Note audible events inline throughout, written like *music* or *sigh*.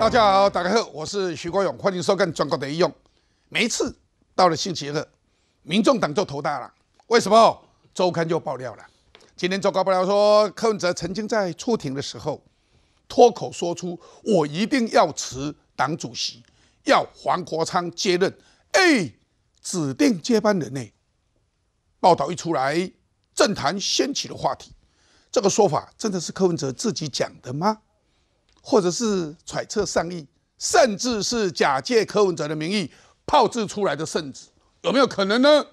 大家好，大家好，我是徐国勇，欢迎收看《专国的应用》。每一次到了星期二，民众党就头大了。为什么？周刊就爆料了。今天周刊爆料说，柯文哲曾经在出庭的时候脱口说出：“我一定要辞党主席，要黄国昌接任。”哎，指定接班人呢？报道一出来，政坛掀起了话题。这个说法真的是柯文哲自己讲的吗？或者是揣测上意，甚至是假借柯文哲的名义炮制出来的圣旨，有没有可能呢？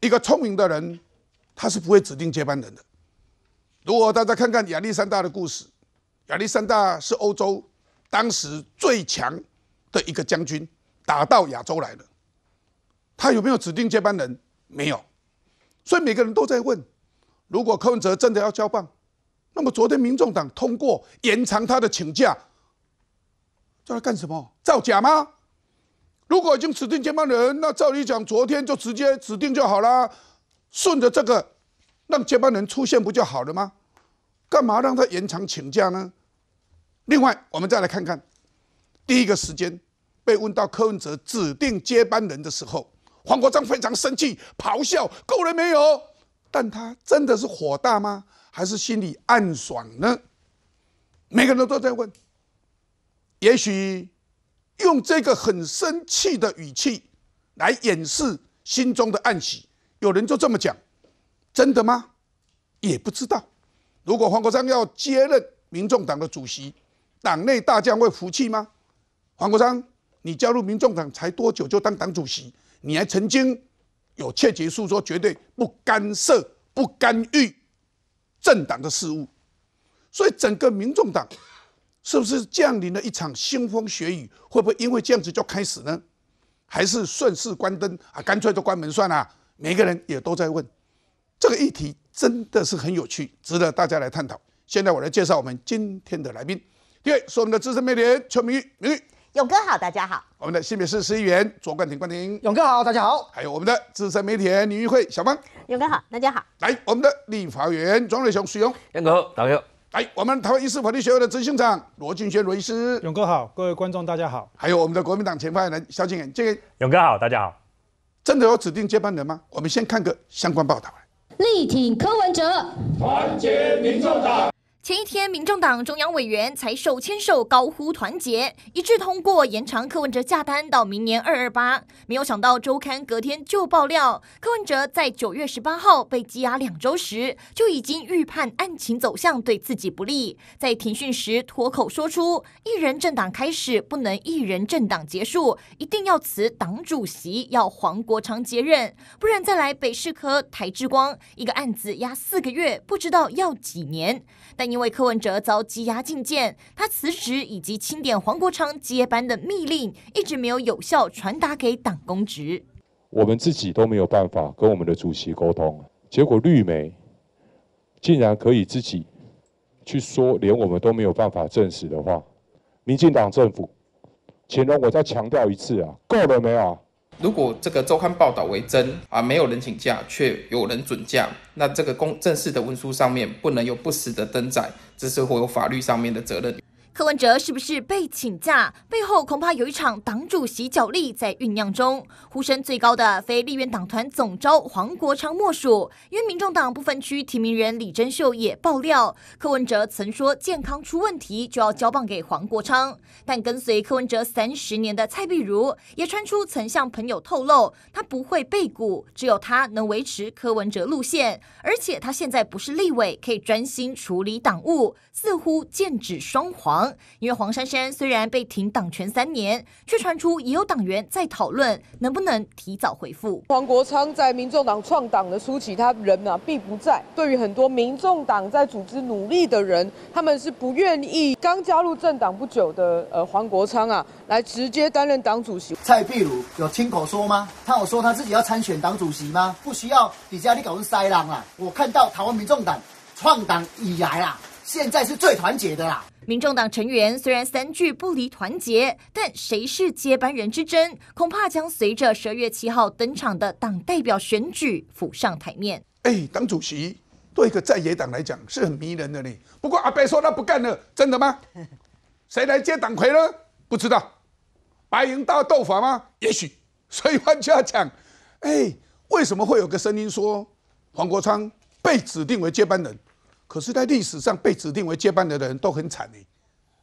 一个聪明的人，他是不会指定接班人的。如果大家看看亚历山大的故事，亚历山大是欧洲当时最强的一个将军，打到亚洲来了，他有没有指定接班人？没有。所以每个人都在问：如果柯文哲真的要交棒？那么昨天，民众党通过延长他的请假，叫他干什么？造假吗？如果已经指定接班人，那照理讲，昨天就直接指定就好啦，顺着这个，让接班人出现不就好了吗？干嘛让他延长请假呢？另外，我们再来看看，第一个时间被问到柯文哲指定接班人的时候，黄国章非常生气，咆哮：够了没有？但他真的是火大吗？还是心里暗爽呢？每个人都在问。也许用这个很生气的语气来掩饰心中的暗喜，有人就这么讲。真的吗？也不知道。如果黄国昌要接任民众党的主席，党内大将会服气吗？黄国昌，你加入民众党才多久就当党主席？你还曾经有切结束说绝对不干涉、不干预。政党的事务，所以整个民众党是不是降临了一场腥风血雨？会不会因为这样子就开始呢？还是顺势关灯啊，干脆都关门算了？每个人也都在问，这个议题真的是很有趣，值得大家来探讨。现在我来介绍我们今天的来宾，第一位是我们的资深媒体人邱明玉。勇哥好，大家好。我们的新北市市议员左冠廷，冠廷。勇哥好，大家好。还有我们的资深媒体人李玉慧，小芳，勇哥好，大家好。来，我们的立法员庄瑞雄，徐勇。勇哥，加油！来，我们台湾医师法律学会的执行长罗俊轩，罗医师。勇哥好，各位观众大家好。还有我们的国民党前发言人萧敬远，这个。勇哥好，大家好。真的有指定接班人吗？我们先看个相关报道。力挺柯文哲，团结民众党。前一天，民众党中央委员才手牵手高呼团结，一致通过延长柯文哲假单到明年二二八。没有想到周刊隔天就爆料，柯文哲在九月十八号被羁押两周时，就已经预判案情走向对自己不利，在庭讯时脱口说出：“一人政党开始，不能一人政党结束，一定要辞党主席，要黄国昌接任，不然再来北市科台志光，一个案子压四个月，不知道要几年。”但因为柯文哲遭羁押禁见，他辞职以及清点黄国昌接班的密令，一直没有有效传达给党公职。我们自己都没有办法跟我们的主席沟通，结果绿媒竟然可以自己去说，连我们都没有办法证实的话，民进党政府，乾隆，我再强调一次啊，够了没有？如果这个周刊报道为真啊，没有人请假，却有人准假，那这个公正式的文书上面不能有不实的登载，这是会有法律上面的责任。柯文哲是不是被请假？背后恐怕有一场党主席角力在酝酿中。呼声最高的非立院党团总召黄国昌莫属。因民众党部分区提名人李真秀也爆料，柯文哲曾说健康出问题就要交棒给黄国昌。但跟随柯文哲三十年的蔡碧如也传出曾向朋友透露，他不会背锅，只有他能维持柯文哲路线。而且他现在不是立委，可以专心处理党务，似乎剑指双簧。因为黄珊珊虽然被停党权三年，却传出也有党员在讨论能不能提早回复。黄国昌在民众党创党的初期，他人啊、并不在。对于很多民众党在组织努力的人，他们是不愿意刚加入政党不久的呃黄国昌啊，来直接担任党主席。蔡碧如有亲口说吗？他有说他自己要参选党主席吗？不需要，你家里搞是塞浪啊！我看到台湾民众党创党以来啊，现在是最团结的啦。民众党成员虽然三句不离团结，但谁是接班人之争，恐怕将随着十二月七号登场的党代表选举浮上台面。哎，党主席对一个在野党来讲是很迷人的呢。不过阿伯说他不干了，真的吗？*laughs* 谁来接党魁呢？不知道。白银大斗法吗？也许。所以换句要讲，哎，为什么会有个声音说黄国昌被指定为接班人？可是，在历史上被指定为接班人的人都很惨呢。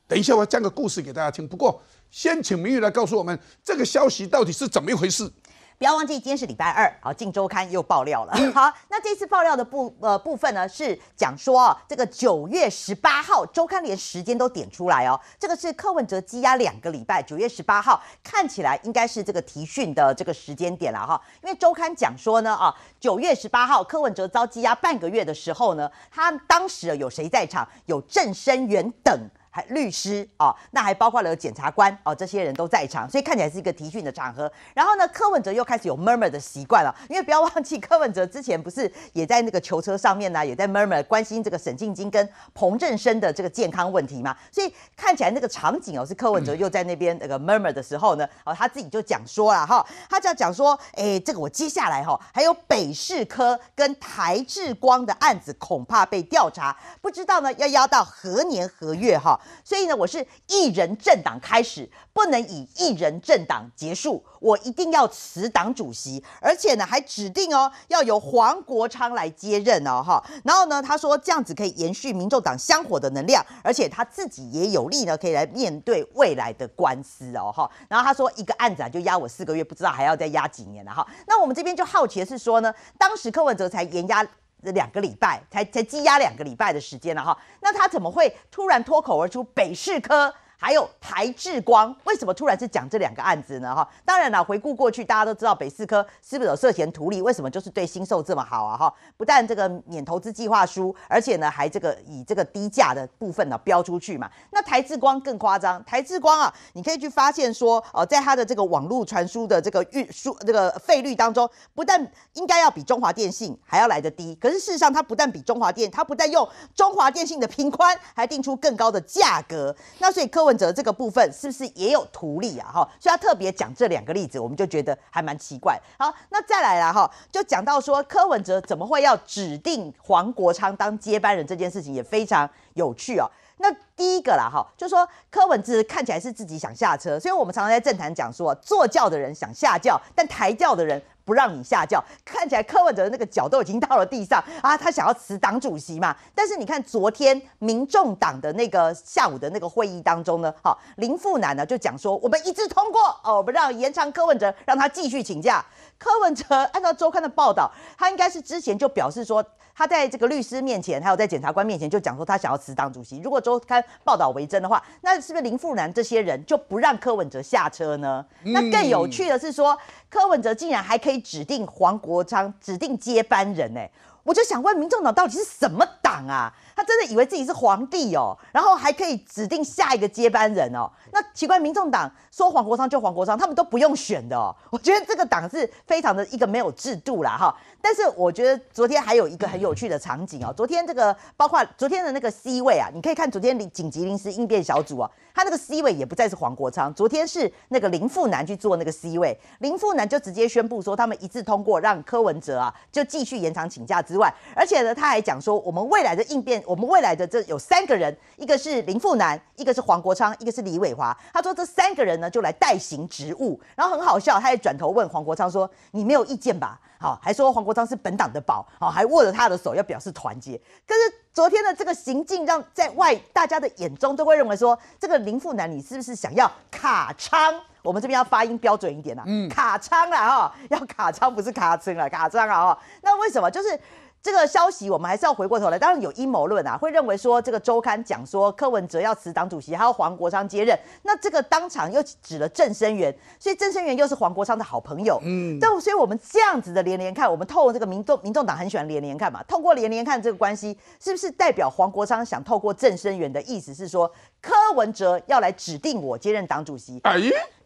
等一下，我讲个故事给大家听。不过，先请明玉来告诉我们这个消息到底是怎么一回事。不要忘记，今天是礼拜二。好，竞周刊又爆料了。*laughs* 好，那这次爆料的部呃部分呢，是讲说啊，这个九月十八号周刊连时间都点出来哦。这个是柯文哲积压两个礼拜，九月十八号看起来应该是这个提讯的这个时间点了哈。因为周刊讲说呢啊，九月十八号柯文哲遭积压半个月的时候呢，他当时有谁在场？有郑生元等。还律师哦，那还包括了检察官哦，这些人都在场，所以看起来是一个提讯的场合。然后呢，柯文哲又开始有 murmur 的习惯了，因为不要忘记，柯文哲之前不是也在那个囚车上面呢，也在 murmur 关心这个沈静晶跟彭振生的这个健康问题嘛？所以看起来那个场景哦，是柯文哲又在那边那个 murmur 的时候呢，哦，他自己就讲说了哈，他就要讲说，哎，这个我接下来哈，还有北市科跟台智光的案子恐怕被调查，不知道呢要压到何年何月哈。所以呢，我是一人政党开始，不能以一人政党结束。我一定要辞党主席，而且呢，还指定哦，要由黄国昌来接任哦，哈。然后呢，他说这样子可以延续民众党香火的能量，而且他自己也有利呢，可以来面对未来的官司哦，哈。然后他说一个案子啊，就压我四个月，不知道还要再压几年呢，哈。那我们这边就好奇的是说呢，当时柯文哲才延压。两个礼拜才才积压两个礼拜的时间了哈，那他怎么会突然脱口而出北市科？还有台智光，为什么突然是讲这两个案子呢？哈，当然了，回顾过去，大家都知道北四科是不是有涉嫌图利？为什么就是对新秀这么好啊？哈，不但这个免投资计划书，而且呢，还这个以这个低价的部分呢标出去嘛。那台智光更夸张，台智光啊，你可以去发现说，呃，在它的这个网络传输的这个运输这个费率当中，不但应该要比中华电信还要来得低，可是事实上，它不但比中华电，它不但用中华电信的频宽，还定出更高的价格。那所以科文。责这个部分是不是也有图例啊？哈，需要特别讲这两个例子，我们就觉得还蛮奇怪。好，那再来啦，哈，就讲到说柯文哲怎么会要指定黄国昌当接班人这件事情也非常有趣哦。那第一个啦，哈，就说柯文哲看起来是自己想下车，所以我们常常在政坛讲说坐轿的人想下轿，但抬轿的人。不让你下轿，看起来柯文哲的那个脚都已经到了地上啊，他想要辞党主席嘛？但是你看昨天民众党的那个下午的那个会议当中呢，好林富南呢就讲说，我们一致通过哦，我们让延长柯文哲，让他继续请假。柯文哲按照周刊的报道，他应该是之前就表示说。他在这个律师面前，还有在检察官面前，就讲说他想要辞党主席。如果周刊报道为真的话，那是不是林富南这些人就不让柯文哲下车呢？那更有趣的是说，柯文哲竟然还可以指定黄国昌指定接班人，哎。我就想问民众党到底是什么党啊？他真的以为自己是皇帝哦，然后还可以指定下一个接班人哦。那奇怪，民众党说黄国昌就黄国昌，他们都不用选的哦。我觉得这个党是非常的一个没有制度啦哈。但是我觉得昨天还有一个很有趣的场景哦。昨天这个包括昨天的那个 C 位啊，你可以看昨天临紧急临时应变小组啊，他那个 C 位也不再是黄国昌，昨天是那个林富南去做那个 C 位，林富南就直接宣布说他们一致通过让柯文哲啊就继续延长请假。之外，而且呢，他还讲说，我们未来的应变，我们未来的这有三个人，一个是林富南，一个是黄国昌，一个是李伟华。他说这三个人呢，就来代行职务。然后很好笑，他还转头问黄国昌说：“你没有意见吧？”好，还说黄国昌是本党的宝，好，还握着他的手要表示团结。可是昨天的这个行径，让在外大家的眼中都会认为说，这个林富南，你是不是想要卡昌？我们这边要发音标准一点啦，嗯，卡仓啦哈，要卡仓不是卡仓了，卡仓啊哈。那为什么？就是这个消息，我们还是要回过头来。当然有阴谋论啊，会认为说这个周刊讲说柯文哲要辞党主席，还有黄国昌接任，那这个当场又指了郑生源，所以郑生源又是黄国昌的好朋友，嗯。但所以我们这样子的连连看，我们透过这个民众，民众党很喜欢连连看嘛，透过连连看这个关系，是不是代表黄国昌想透过郑生源的意思是说柯文哲要来指定我接任党主席？哎。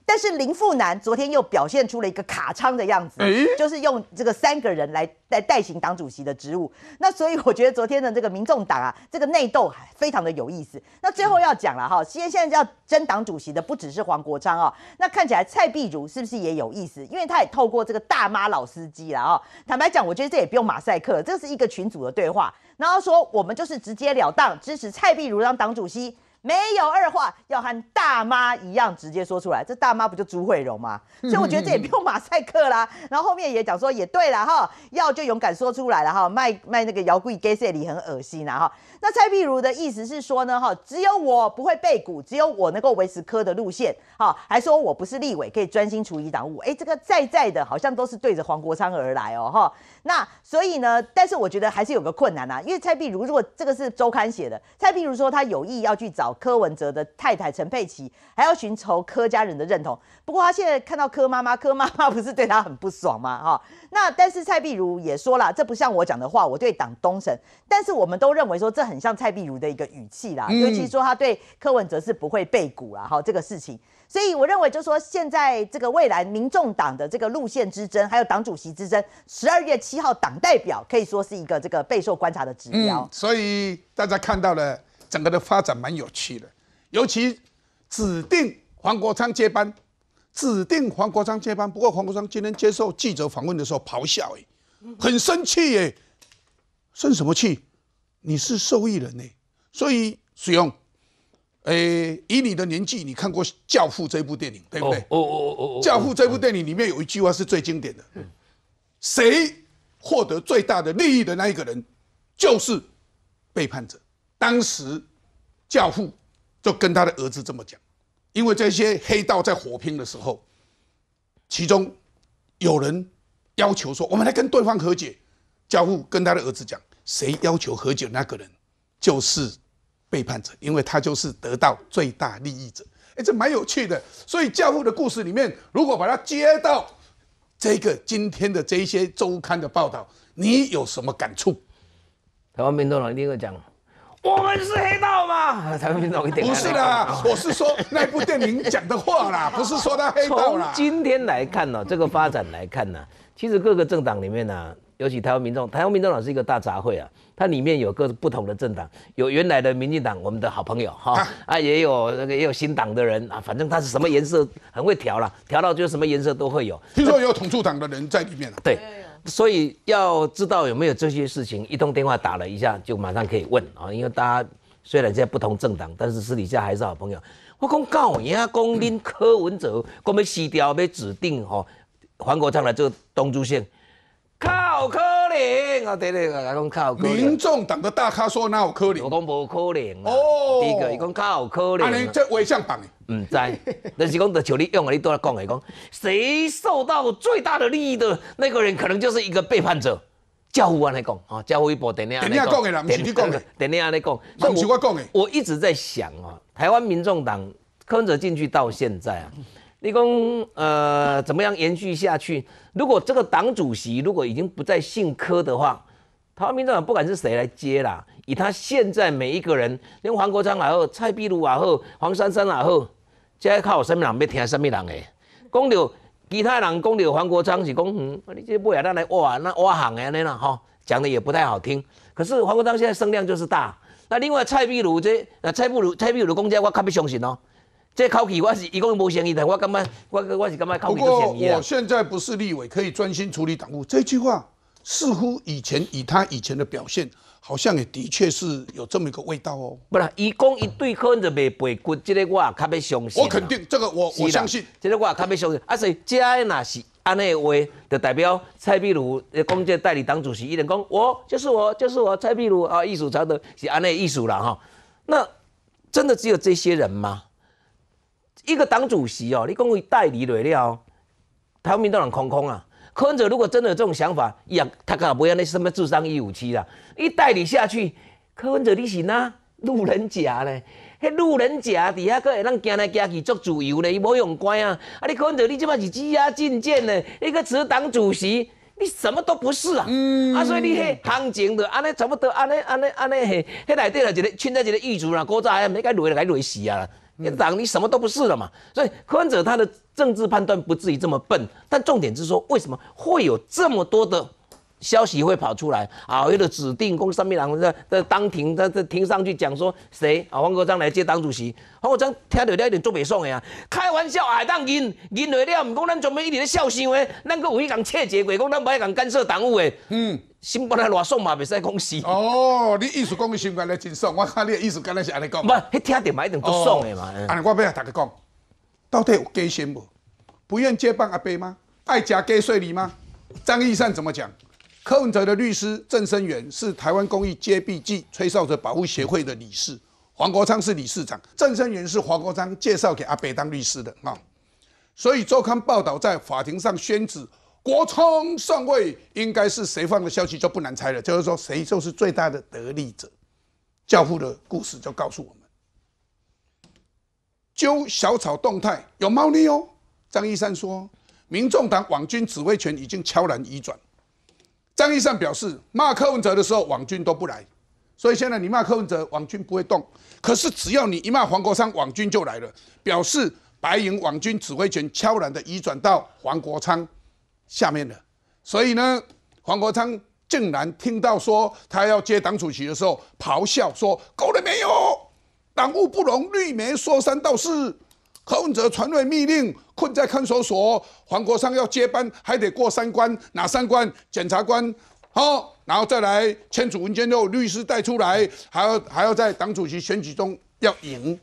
但是林富南昨天又表现出了一个卡仓的样子，就是用这个三个人来来代行党主席的职务。那所以我觉得昨天的这个民众党啊，这个内斗非常的有意思。那最后要讲了哈，因现在要争党主席的不只是黄国昌啊，那看起来蔡碧如是不是也有意思？因为他也透过这个大妈老司机了啊。坦白讲，我觉得这也不用马赛克，这是一个群组的对话。然后说我们就是直截了当支持蔡碧如当党主席。没有二话，要和大妈一样直接说出来，这大妈不就朱慧荣吗？所以我觉得这也不用马赛克啦。然后后面也讲说，也对了哈，要就勇敢说出来了哈，卖卖那个摇柜 gas 里很恶心呐哈。那蔡碧如的意思是说呢哈，只有我不会背骨，只有我能够维持科的路线哈，还说我不是立委，可以专心处理党务。哎，这个在在的好像都是对着黄国昌而来哦哈。那所以呢？但是我觉得还是有个困难啊，因为蔡碧如如果这个是周刊写的，蔡碧如说他有意要去找柯文哲的太太陈佩琪，还要寻求柯家人的认同。不过他现在看到柯妈妈，柯妈妈不是对他很不爽吗？哈，那但是蔡碧如也说了，这不像我讲的话，我对党东神。但是我们都认为说这很像蔡碧如的一个语气啦，尤其说他对柯文哲是不会背鼓啦，哈，这个事情。所以我认为，就说现在这个未来民众党的这个路线之争，还有党主席之争，十二月七号党代表可以说是一个这个备受观察的指标。嗯，所以大家看到了整个的发展蛮有趣的，尤其指定黄国昌接班，指定黄国昌接班。不过黄国昌今天接受记者访问的时候，咆哮哎，很生气哎，生什么气？你是受益人呢！」所以使用。诶，以你的年纪，你看过《教父》这部电影，对不对？哦哦哦哦。《教父》这部电影里面有一句话是最经典的：谁获得最大的利益的那一个人，就是背叛者。当时教父就跟他的儿子这么讲，因为这些黑道在火拼的时候，其中有人要求说：“我们来跟对方和解。”教父跟他的儿子讲：“谁要求和解那个人，就是。”背叛者，因为他就是得到最大利益者。哎，这蛮有趣的。所以教父的故事里面，如果把它接到这个今天的这些周刊的报道，你有什么感触？台湾民众老一定我讲，我们是黑道吗？*laughs* 台湾民众一定不是啦，我是说那部电影讲的话啦，*laughs* 不是说他黑道从今天来看呢，这个发展来看呢，其实各个政党里面呢。尤其台湾民众，台湾民众党是一个大杂烩啊，它里面有各不同的政党，有原来的民进党，我们的好朋友哈啊，也有那个也有新党的人啊，反正它是什么颜色，很会调了，调到就什么颜色都会有。听说有统促党的人在里面啊。对，所以要知道有没有这些事情，一通电话打了一下就马上可以问啊，因为大家虽然在不同政党，但是私底下还是好朋友。我公告人家公林柯文哲，讲们西掉被指定哈，黄国昌来做东珠县。靠可怜，啊！对对，来讲靠。民众党的大咖说哪有可怜？我讲无可怜啊！哦，一个伊讲靠可怜。阿你这威信党诶？唔知。你是讲得手你用的，你都在讲的，讲谁受到最大的利益的那个人，可能就是一个背叛者。教父安尼讲啊，教父一部电影电影讲的啦，不是你讲的，电影安尼讲，不是我讲的。我一直在想啊，台湾民众党看着进去到现在啊。你讲呃，怎么样延续下去？如果这个党主席如果已经不再姓柯的话，台湾民进党不管是谁来接啦，以他现在每一个人，连黄国昌来后，蔡壁如啊后，黄珊珊啊后，将来靠什么人？要听什么人的？公牛，其他人公牛黄国昌是公，嗯，你这不要那来挖，那挖行诶，那啦哈，讲的也不太好听。可是黄国昌现在声量就是大。那另外蔡壁如这，那蔡壁如，蔡壁如公家我较不相信哦。这口气我是一共无嫌疑的，我感觉我我是感觉口气 p 嫌疑我现在不是立委，可以专心处理党务。这句话似乎以前以他以前的表现，好像也的确是有这么一个味道哦。不然一公一对口就袂背骨，这个我较袂相信。我肯定这个，我我相信。这个我较袂相信。啊，所以嘉义那是安内话，就代表蔡壁如，公建代理党主席，一人讲我就是我就是我蔡壁如啊，艺术超的是安内艺术了哈。那真的只有这些人吗？一个党主席哦，你讲伊代理下了，哦，台湾民众人空空啊。柯文哲如果真的有这种想法，伊也他搞不用那什么智商一五七啦。伊代理下去，柯文哲你是哪路人甲呢？迄路人甲底下可会让行家来家去做主由呢？伊无用乖啊！啊，你柯文哲你即马是积压进谏呢？一个辞党主席，你什么都不是啊！啊，所以你迄行情的，安尼差不多安尼安尼安尼，迄内底啦一个，现在一个狱卒啦，古早啊，没该累来累死啊！你党你什么都不是了嘛，所以柯文哲他的政治判断不至于这么笨，但重点是说为什么会有这么多的。消息会跑出来啊！有的指定工上面人在在当庭，在在听上去讲说谁啊？汪国章来接党主席，汪国章听到了一定做袂爽的啊！开玩笑，啊，当认认为了，唔讲咱专门一直咧笑笑的，咱搁有一人切解过，讲咱别一人干涉党务的，嗯，心本来偌爽嘛，袂使讲死。哦，你意思讲你心肝咧真爽，我看你的意思刚才是安尼讲。不，迄听着嘛，一定不爽的嘛。啊，我要阿大家讲，到底有改心无？不愿接棒阿伯吗？爱食给碎礼吗？张义山怎么讲？柯文哲的律师郑生元是台湾公益揭弊暨吹哨者保护协会的理事，黄国昌是理事长。郑生元是黄国昌介绍给阿北当律师的啊，所以周刊报道在法庭上宣旨国昌上位，应该是谁放的消息就不难猜了，就是说谁就是最大的得利者。教父的故事就告诉我们，揪小草动态有猫腻哦。张一山说，民众党网军指挥权已经悄然移转。张一山表示骂柯文哲的时候，网军都不来，所以现在你骂柯文哲，网军不会动。可是只要你一骂黄国昌，网军就来了，表示白银网军指挥权悄然的移转到黄国昌下面了。所以呢，黄国昌竟然听到说他要接党主席的时候，咆哮说够了没有，党务不容绿媒说三道四。何文哲传位密令，困在看守所。黄国昌要接班，还得过三关，哪三关？检察官，好，然后再来签署文件后，律师带出来，还要还要在党主席选举中要赢，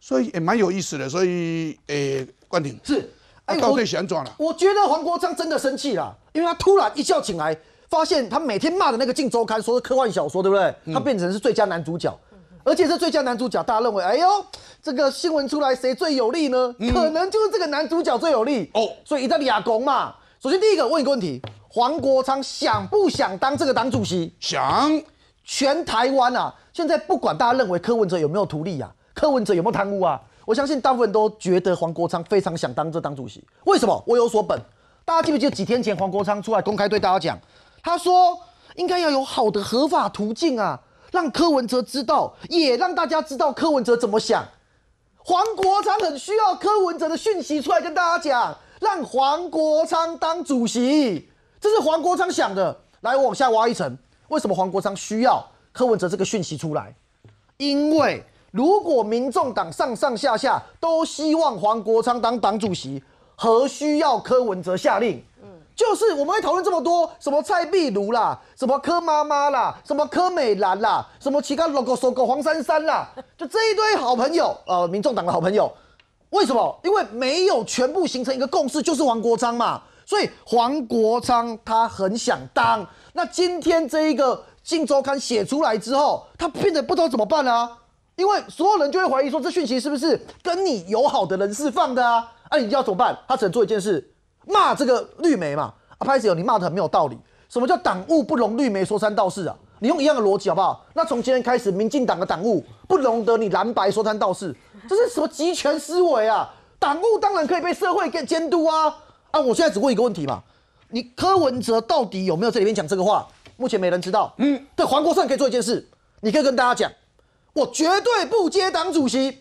所以也蛮有意思的。所以，诶，关婷是到退旋转了。我觉得黄国昌真的生气了，因为他突然一觉醒来，发现他每天骂的那个《镜周刊》说是科幻小说，对不对？他变成是最佳男主角。而且是最佳男主角，大家认为，哎呦，这个新闻出来谁最有利呢？可能就是这个男主角最有利哦。所以一到亚共嘛，首先第一个问一个问题：黄国昌想不想当这个党主席？想。全台湾啊，现在不管大家认为柯文哲有没有图利啊，柯文哲有没有贪污啊，我相信大部分人都觉得黄国昌非常想当这党主席。为什么？我有所本。大家记不记得几天前黄国昌出来公开对大家讲，他说应该要有好的合法途径啊。让柯文哲知道，也让大家知道柯文哲怎么想。黄国昌很需要柯文哲的讯息出来跟大家讲，让黄国昌当主席，这是黄国昌想的。来往下挖一层，为什么黄国昌需要柯文哲这个讯息出来？因为如果民众党上上下下都希望黄国昌当党主席，何需要柯文哲下令？就是我们会讨论这么多，什么蔡壁如啦，什么柯妈妈啦，什么柯美兰啦，什么其他 l o 老 o g 狗黄珊珊啦，就这一堆好朋友，呃，民众党的好朋友，为什么？因为没有全部形成一个共识，就是黄国昌嘛。所以黄国昌他很想当。那今天这一个《金周刊》写出来之后，他变得不知道怎么办啊，因为所有人就会怀疑说，这讯息是不是跟你友好的人释放的啊？那你要怎么办？他只能做一件事。骂这个绿媒嘛，阿拍子友，你骂的很没有道理。什么叫党务不容绿媒说三道四啊？你用一样的逻辑好不好？那从今天开始，民进党的党务不容得你蓝白说三道四，这是什么集权思维啊？党务当然可以被社会给监督啊！啊，我现在只问一个问题嘛，你柯文哲到底有没有在里面讲这个话？目前没人知道。嗯，对，黄国盛可以做一件事，你可以跟大家讲，我绝对不接党主席。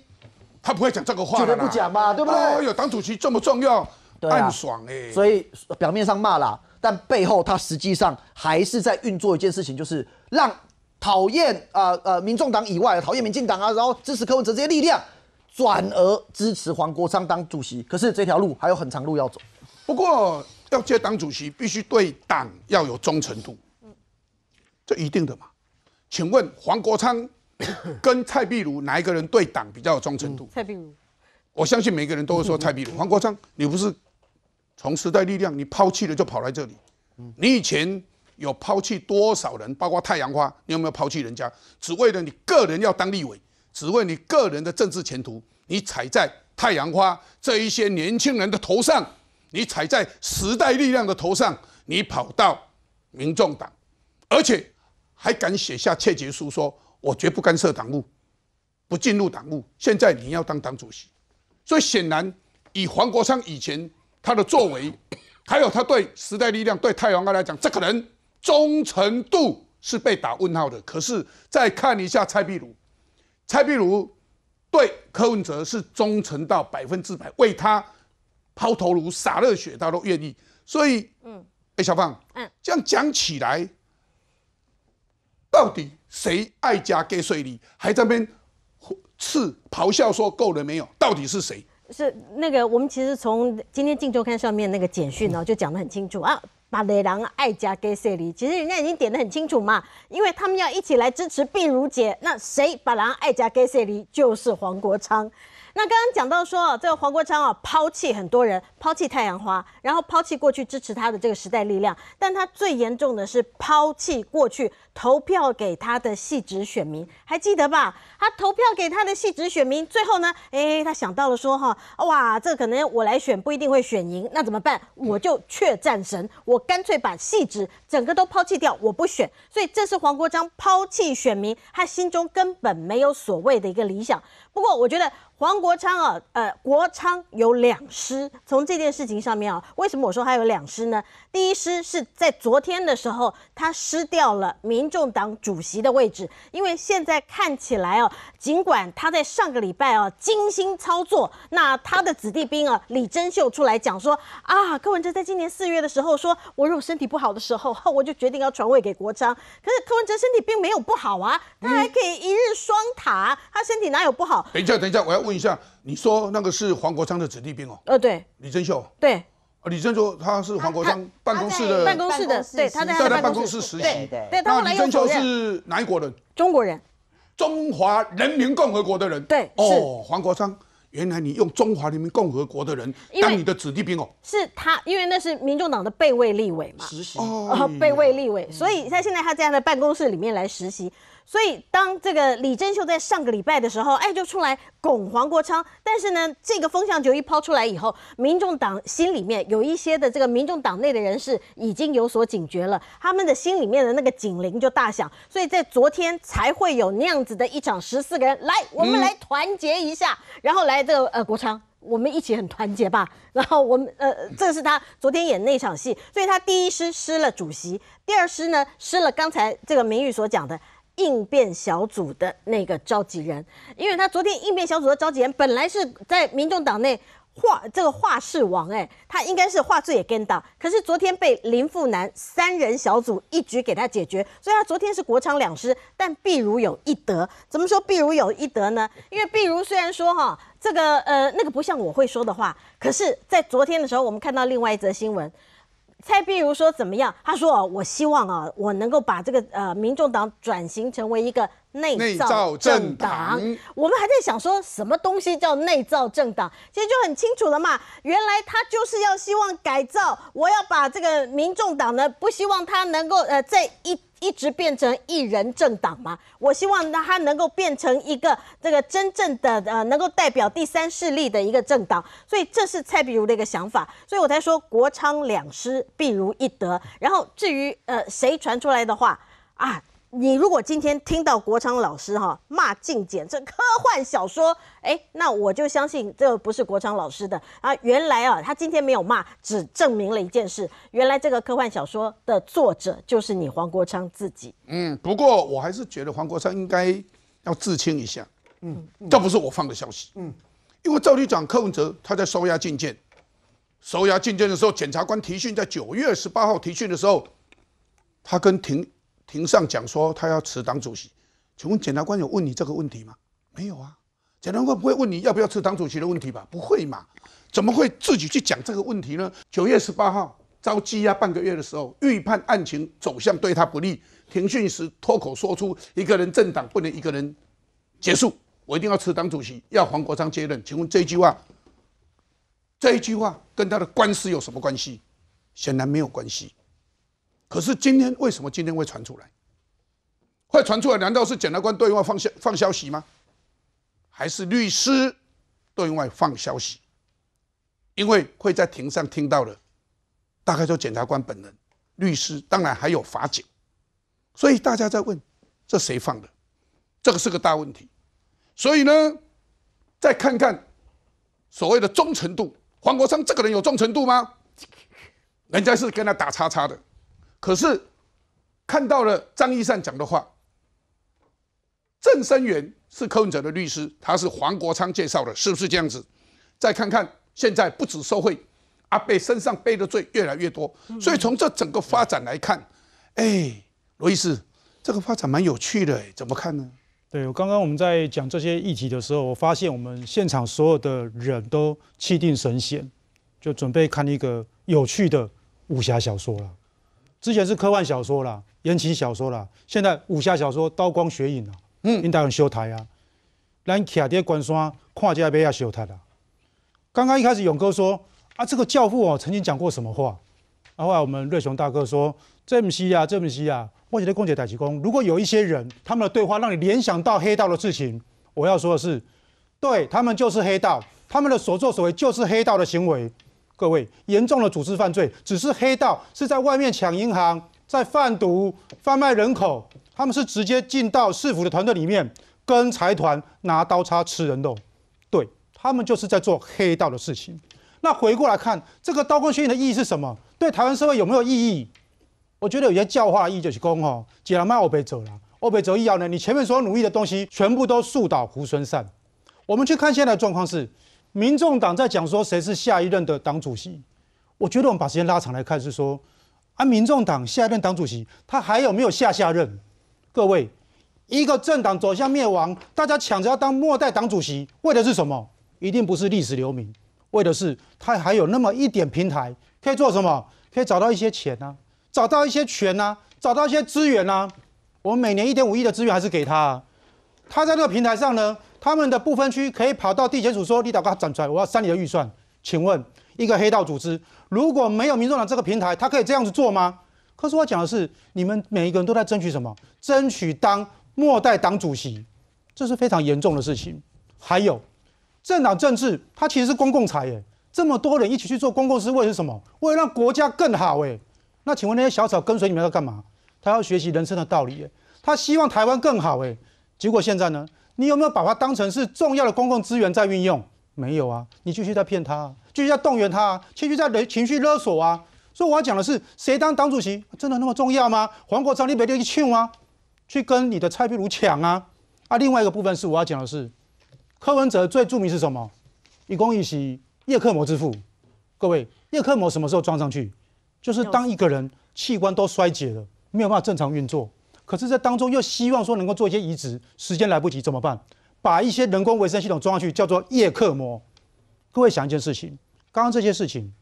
他不会讲这个话绝对不讲嘛？对不对？呦，党主席这么重要？暗爽哎，所以表面上骂啦，但背后他实际上还是在运作一件事情，就是让讨厌啊呃民众党以外讨厌民进党啊，然后支持柯文哲这些力量转而支持黄国昌当主席。可是这条路还有很长路要走。不过要接党主席，必须对党要有忠诚度，这一定的嘛？请问黄国昌 *coughs* 跟蔡壁如哪一个人对党比较有忠诚度？蔡壁如，我相信每个人都会说蔡壁如。黄国昌，你不是？从时代力量，你抛弃了就跑来这里。你以前有抛弃多少人？包括太阳花，你有没有抛弃人家？只为了你个人要当立委，只为你个人的政治前途，你踩在太阳花这一些年轻人的头上，你踩在时代力量的头上，你跑到民众党，而且还敢写下切结书，说我绝不干涉党务，不进入党务。现在你要当党主席，所以显然以黄国昌以前。他的作为，还有他对时代力量、对太阳光来讲，这可能忠诚度是被打问号的。可是再看一下蔡壁如，蔡壁如对柯文哲是忠诚到百分之百，为他抛头颅、洒热血，他都愿意。所以，嗯，哎，小胖，嗯，这样讲起来，到底谁爱家给税礼，还在边刺咆哮说够了没有？到底是谁？是那个，我们其实从今天《荆州刊》上面那个简讯呢，就讲的很清楚啊。把雷狼爱家给谁离？其实人家已经点的很清楚嘛，因为他们要一起来支持碧如姐，那谁把狼爱家给谁离？就是黄国昌。那刚刚讲到说，这个黄国昌啊，抛弃很多人，抛弃太阳花，然后抛弃过去支持他的这个时代力量。但他最严重的是抛弃过去投票给他的系职选民，还记得吧？他投票给他的系职选民，最后呢，哎，他想到了说哈，哇，这可能我来选不一定会选赢，那怎么办？我就却战神，我干脆把系职整个都抛弃掉，我不选。所以，这是黄国昌抛弃选民，他心中根本没有所谓的一个理想。不过我觉得黄国昌啊，呃，国昌有两失。从这件事情上面啊，为什么我说他有两失呢？第一失是在昨天的时候，他失掉了民众党主席的位置。因为现在看起来啊，尽管他在上个礼拜啊精心操作，那他的子弟兵啊李珍秀出来讲说啊，柯文哲在今年四月的时候说，我如果身体不好的时候，*laughs* 我就决定要传位给国昌。可是柯文哲身体并没有不好啊，他还可以一日双塔，他身体哪有不好？等一下，等一下，我要问一下，你说那个是黄国昌的子弟兵哦？呃，对，李真秀，对，李真秀他是黄国昌办公室的办公室的，对，他在他办公室实习的。对，他李真秀是哪一国人？中国人，中华人民共和国的人。对，哦，黄国昌，原来你用中华人民共和国的人当你的子弟兵哦？是他，因为那是民众党的被卫立委嘛，实习哦，被卫立委，所以他现在他这样的办公室里面来实习。所以，当这个李珍秀在上个礼拜的时候，哎，就出来拱黄国昌。但是呢，这个风向球一抛出来以后，民众党心里面有一些的这个民众党内的人士已经有所警觉了，他们的心里面的那个警铃就大响。所以在昨天才会有那样子的一场十四个人来，我们来团结一下，然后来这个呃国昌，我们一起很团结吧。然后我们呃，这是他昨天演那场戏，所以他第一失失了主席，第二失呢失了刚才这个名誉所讲的。应变小组的那个召集人，因为他昨天应变小组的召集人本来是在民众党内话这个话事王，哎，他应该是话最也跟党，可是昨天被林富南三人小组一举给他解决，所以他昨天是国昌两失，但毕如有一得，怎么说毕如有一得呢？因为毕如虽然说哈这个呃那个不像我会说的话，可是，在昨天的时候，我们看到另外一则新闻。再比如说怎么样？他说：“我希望啊，我能够把这个呃民众党转型成为一个内内造政党。”我们还在想说什么东西叫内造政党？其实就很清楚了嘛。原来他就是要希望改造，我要把这个民众党呢，不希望他能够呃在一。一直变成一人政党嘛，我希望他能够变成一个这个真正的呃能够代表第三势力的一个政党，所以这是蔡碧如的一个想法，所以我才说国昌两失，必如一得。然后至于呃谁传出来的话啊。你如果今天听到国昌老师哈骂禁检这科幻小说，哎，那我就相信这不是国昌老师的啊。原来啊，他今天没有骂，只证明了一件事：原来这个科幻小说的作者就是你黄国昌自己。嗯，不过我还是觉得黄国昌应该要自清一下。嗯，这不是我放的消息。嗯，因为赵局长柯文哲他在收押禁检，收押禁检的时候，检察官提讯在九月十八号提讯的时候，他跟庭。庭上讲说他要辞党主席，请问检察官有问你这个问题吗？没有啊，检察官不会问你要不要辞党主席的问题吧？不会嘛？怎么会自己去讲这个问题呢？九月十八号遭羁押半个月的时候，预判案情走向对他不利，庭讯时脱口说出一个人政党不能一个人结束，我一定要辞党主席，要黄国昌接任。请问这一句话，这一句话跟他的官司有什么关系？显然没有关系。可是今天为什么今天会传出来？会传出来？难道是检察官对外放消放消息吗？还是律师对外放消息？因为会在庭上听到的，大概就检察官本人、律师，当然还有法警。所以大家在问：这谁放的？这个是个大问题。所以呢，再看看所谓的忠诚度，黄国昌这个人有忠诚度吗？人家是跟他打叉叉的。可是看到了张义善讲的话，郑生元是柯文哲的律师，他是黄国昌介绍的，是不是这样子？再看看现在不止受贿，阿贝身上背的罪越来越多，所以从这整个发展来看，哎，罗伊师，这个发展蛮有趣的，怎么看呢？对，我刚刚我们在讲这些议题的时候，我发现我们现场所有的人都气定神闲，就准备看一个有趣的武侠小说了。之前是科幻小说啦，言情小说啦，现在武侠小说，刀光血影啊，嗯，应该很修台啊。咱徛伫关山看加杯亚修台啦。刚刚一开始勇哥说啊，这个教父哦曾经讲过什么话？啊，后来我们瑞雄大哥说，这唔西啊，这唔西啊，我觉得公姐台吉公，如果有一些人他们的对话让你联想到黑道的事情，我要说的是，对他们就是黑道，他们的所作所为就是黑道的行为。各位，严重的组织犯罪只是黑道是在外面抢银行，在贩毒、贩卖人口，他们是直接进到市府的团队里面，跟财团拿刀叉吃人肉，对他们就是在做黑道的事情。那回过来看这个刀光血影的意义是什么？对台湾社会有没有意义？我觉得有些教化意义是空吼，既然卖欧北走了，欧北走以后呢，你前面所努力的东西全部都树倒猢狲散。我们去看现在的状况是。民众党在讲说谁是下一任的党主席，我觉得我们把时间拉长来看，是说啊，民众党下一任党主席他还有没有下下任？各位，一个政党走向灭亡，大家抢着要当末代党主席，为的是什么？一定不是历史留名，为的是他还有那么一点平台，可以做什么？可以找到一些钱呢，找到一些权呢，找到一些资源呢？我们每年一点五亿的资源还是给他，他在那个平台上呢？他们的不分区可以跑到地检署说，你导官展出来，我要删你的预算。请问一个黑道组织如果没有民众党这个平台，他可以这样子做吗？可是我讲的是，你们每一个人都在争取什么？争取当末代党主席，这是非常严重的事情。还有，政党政治它其实是公共财耶，这么多人一起去做公共事是为了什么？为了让国家更好耶。那请问那些小草跟随你们要干嘛？他要学习人生的道理耶，他希望台湾更好耶。结果现在呢？你有没有把它当成是重要的公共资源在运用？没有啊，你继续在骗他，继续在动员他继续在情绪勒索啊。所以我要讲的是，谁当党主席真的那么重要吗？黄国昌，你别去抢啊，去跟你的蔡壁如抢啊。啊，另外一个部分是我要讲的是，柯文哲最著名是什么？一公一席，叶克摩之父。各位，叶克摩什么时候装上去？就是当一个人器官都衰竭了，没有办法正常运作。可是，在当中又希望说能够做一些移植，时间来不及怎么办？把一些人工维生系统装上去，叫做叶克膜。各位想一件事情，刚刚这些事情，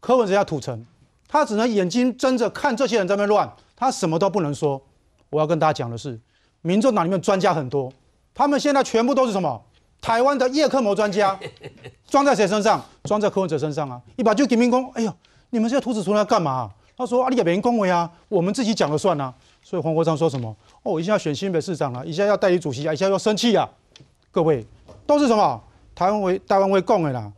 柯文哲要吐成，他只能眼睛睁着看这些人在那乱，他什么都不能说。我要跟大家讲的是，民众党里面专家很多，他们现在全部都是什么？台湾的叶克膜专家，装在谁身上？装在柯文哲身上啊！一把就给民工，哎呦，你们这些图纸出来干嘛？他说：“啊，你也没人恭维啊，我们自己讲了算啊。”所以黄国昌说什么？哦，我一下要选新北市长了，一下要代理主席啊，一下要生气啊！各位都是什么？台湾为台湾为共的啦。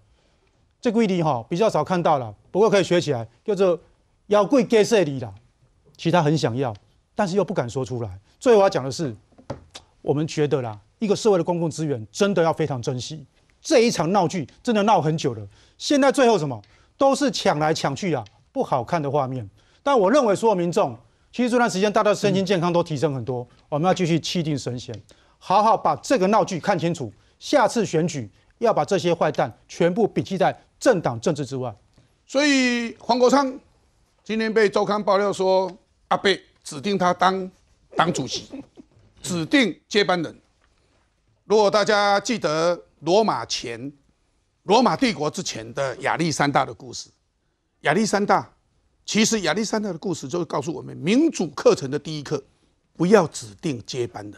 这规字哈比较少看到了，不过可以学起来，叫做“要贵给社字啦”。其实他很想要，但是又不敢说出来。最后要讲的是，我们觉得啦，一个社会的公共资源真的要非常珍惜。这一场闹剧真的闹很久了，现在最后什么都是抢来抢去啊！不好看的画面，但我认为所有民众其实这段时间大家身心健康都提升很多。我们要继续气定神闲，好好把这个闹剧看清楚。下次选举要把这些坏蛋全部摒弃在政党政治之外。所以黄国昌今天被周刊爆料说，阿贝指定他当党主席，*laughs* 指定接班人。如果大家记得罗马前罗马帝国之前的亚历山大的故事。亚历山大，其实亚历山大的故事就是告诉我们，民主课程的第一课，不要指定接班人。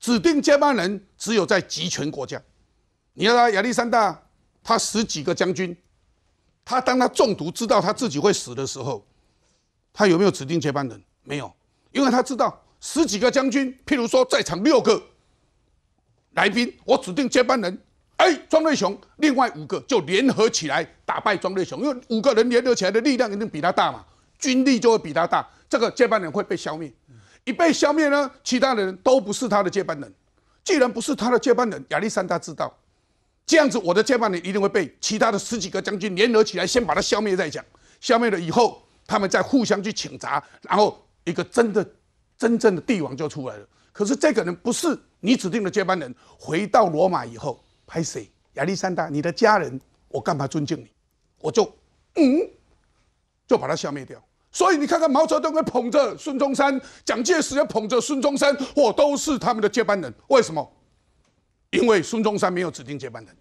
指定接班人只有在集权国家。你看亚历山大，他十几个将军，他当他中毒知道他自己会死的时候，他有没有指定接班人？没有，因为他知道十几个将军，譬如说在场六个来宾，我指定接班人。哎，庄瑞雄，另外五个就联合起来打败庄瑞雄，因为五个人联合起来的力量一定比他大嘛，军力就会比他大。这个接班人会被消灭，一被消灭呢，其他的人都不是他的接班人。既然不是他的接班人，亚历山大知道，这样子我的接班人一定会被其他的十几个将军联合起来先把他消灭再讲，消灭了以后，他们再互相去请杂，然后一个真的、真正的帝王就出来了。可是这个人不是你指定的接班人，回到罗马以后。拍谁？亚历山大，你的家人，我干嘛尊敬你？我就，嗯，就把他消灭掉。所以你看看毛泽东会捧着孙中山，蒋介石要捧着孙中山，我都是他们的接班人。为什么？因为孙中山没有指定接班人，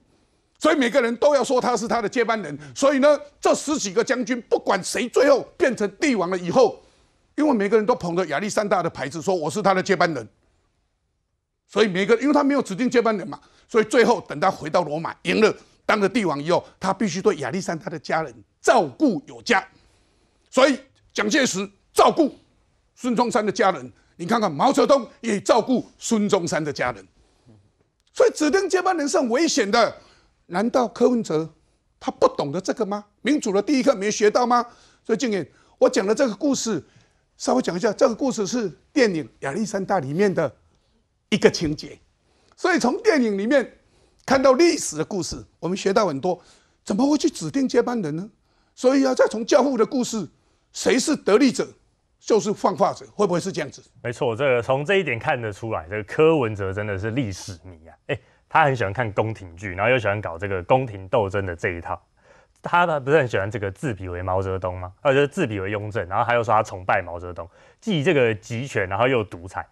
所以每个人都要说他是他的接班人。所以呢，这十几个将军，不管谁最后变成帝王了以后，因为每个人都捧着亚历山大的牌子，说我是他的接班人。所以每个，因为他没有指定接班人嘛，所以最后等他回到罗马，赢了当了帝王以后，他必须对亚历山大的家人照顾有加。所以蒋介石照顾孙中山的家人，你看看毛泽东也照顾孙中山的家人。所以指定接班人是很危险的。难道柯文哲他不懂得这个吗？民主的第一课没学到吗？所以今天我讲的这个故事，稍微讲一下。这个故事是电影《亚历山大》里面的。一个情节，所以从电影里面看到历史的故事，我们学到很多。怎么会去指定接班人呢？所以啊，再从教父的故事，谁是得力者，就是放话者，会不会是这样子？没错，这个从这一点看得出来，这个柯文哲真的是历史迷啊！哎，他很喜欢看宫廷剧，然后又喜欢搞这个宫廷斗争的这一套。他呢不是很喜欢这个自比为毛泽东吗？啊，就自比为雍正，然后他又说他崇拜毛泽东，既这个集权，然后又独裁。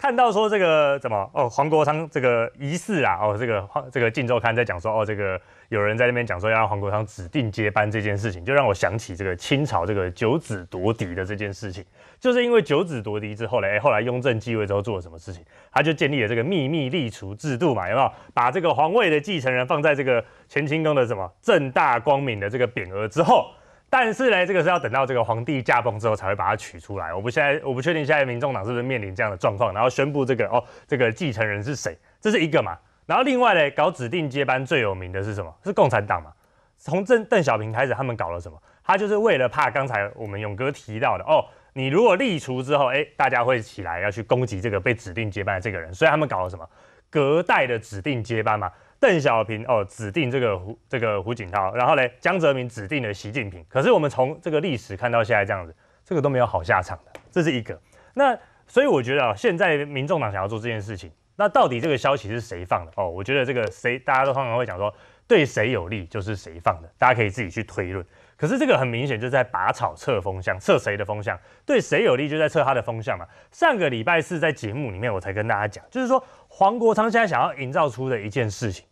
看到说这个怎么哦，黄国昌这个疑似啊哦，这个这个《近周刊》在讲说哦，这个有人在那边讲说要让黄国昌指定接班这件事情，就让我想起这个清朝这个九子夺嫡的这件事情，就是因为九子夺嫡之后呢，哎后来雍正继位之后做了什么事情，他就建立了这个秘密立储制度嘛，有没有把这个皇位的继承人放在这个乾清宫的什么正大光明的这个匾额之后。但是呢，这个是要等到这个皇帝驾崩之后才会把它取出来。我不现在我不确定现在民众党是不是面临这样的状况，然后宣布这个哦，这个继承人是谁，这是一个嘛？然后另外呢，搞指定接班最有名的是什么？是共产党嘛？从邓邓小平开始，他们搞了什么？他就是为了怕刚才我们勇哥提到的哦，你如果立除之后，哎，大家会起来要去攻击这个被指定接班的这个人，所以他们搞了什么隔代的指定接班嘛？邓小平哦，指定这个胡这个胡锦涛，然后呢，江泽民指定了习近平。可是我们从这个历史看到现在这样子，这个都没有好下场的。这是一个。那所以我觉得啊，现在民众党想要做这件事情，那到底这个消息是谁放的？哦，我觉得这个谁大家都通常会讲说，对谁有利就是谁放的，大家可以自己去推论。可是这个很明显就在拔草测风向，测谁的风向对谁有利，就在测他的风向嘛。上个礼拜四在节目里面我才跟大家讲，就是说黄国昌现在想要营造出的一件事情。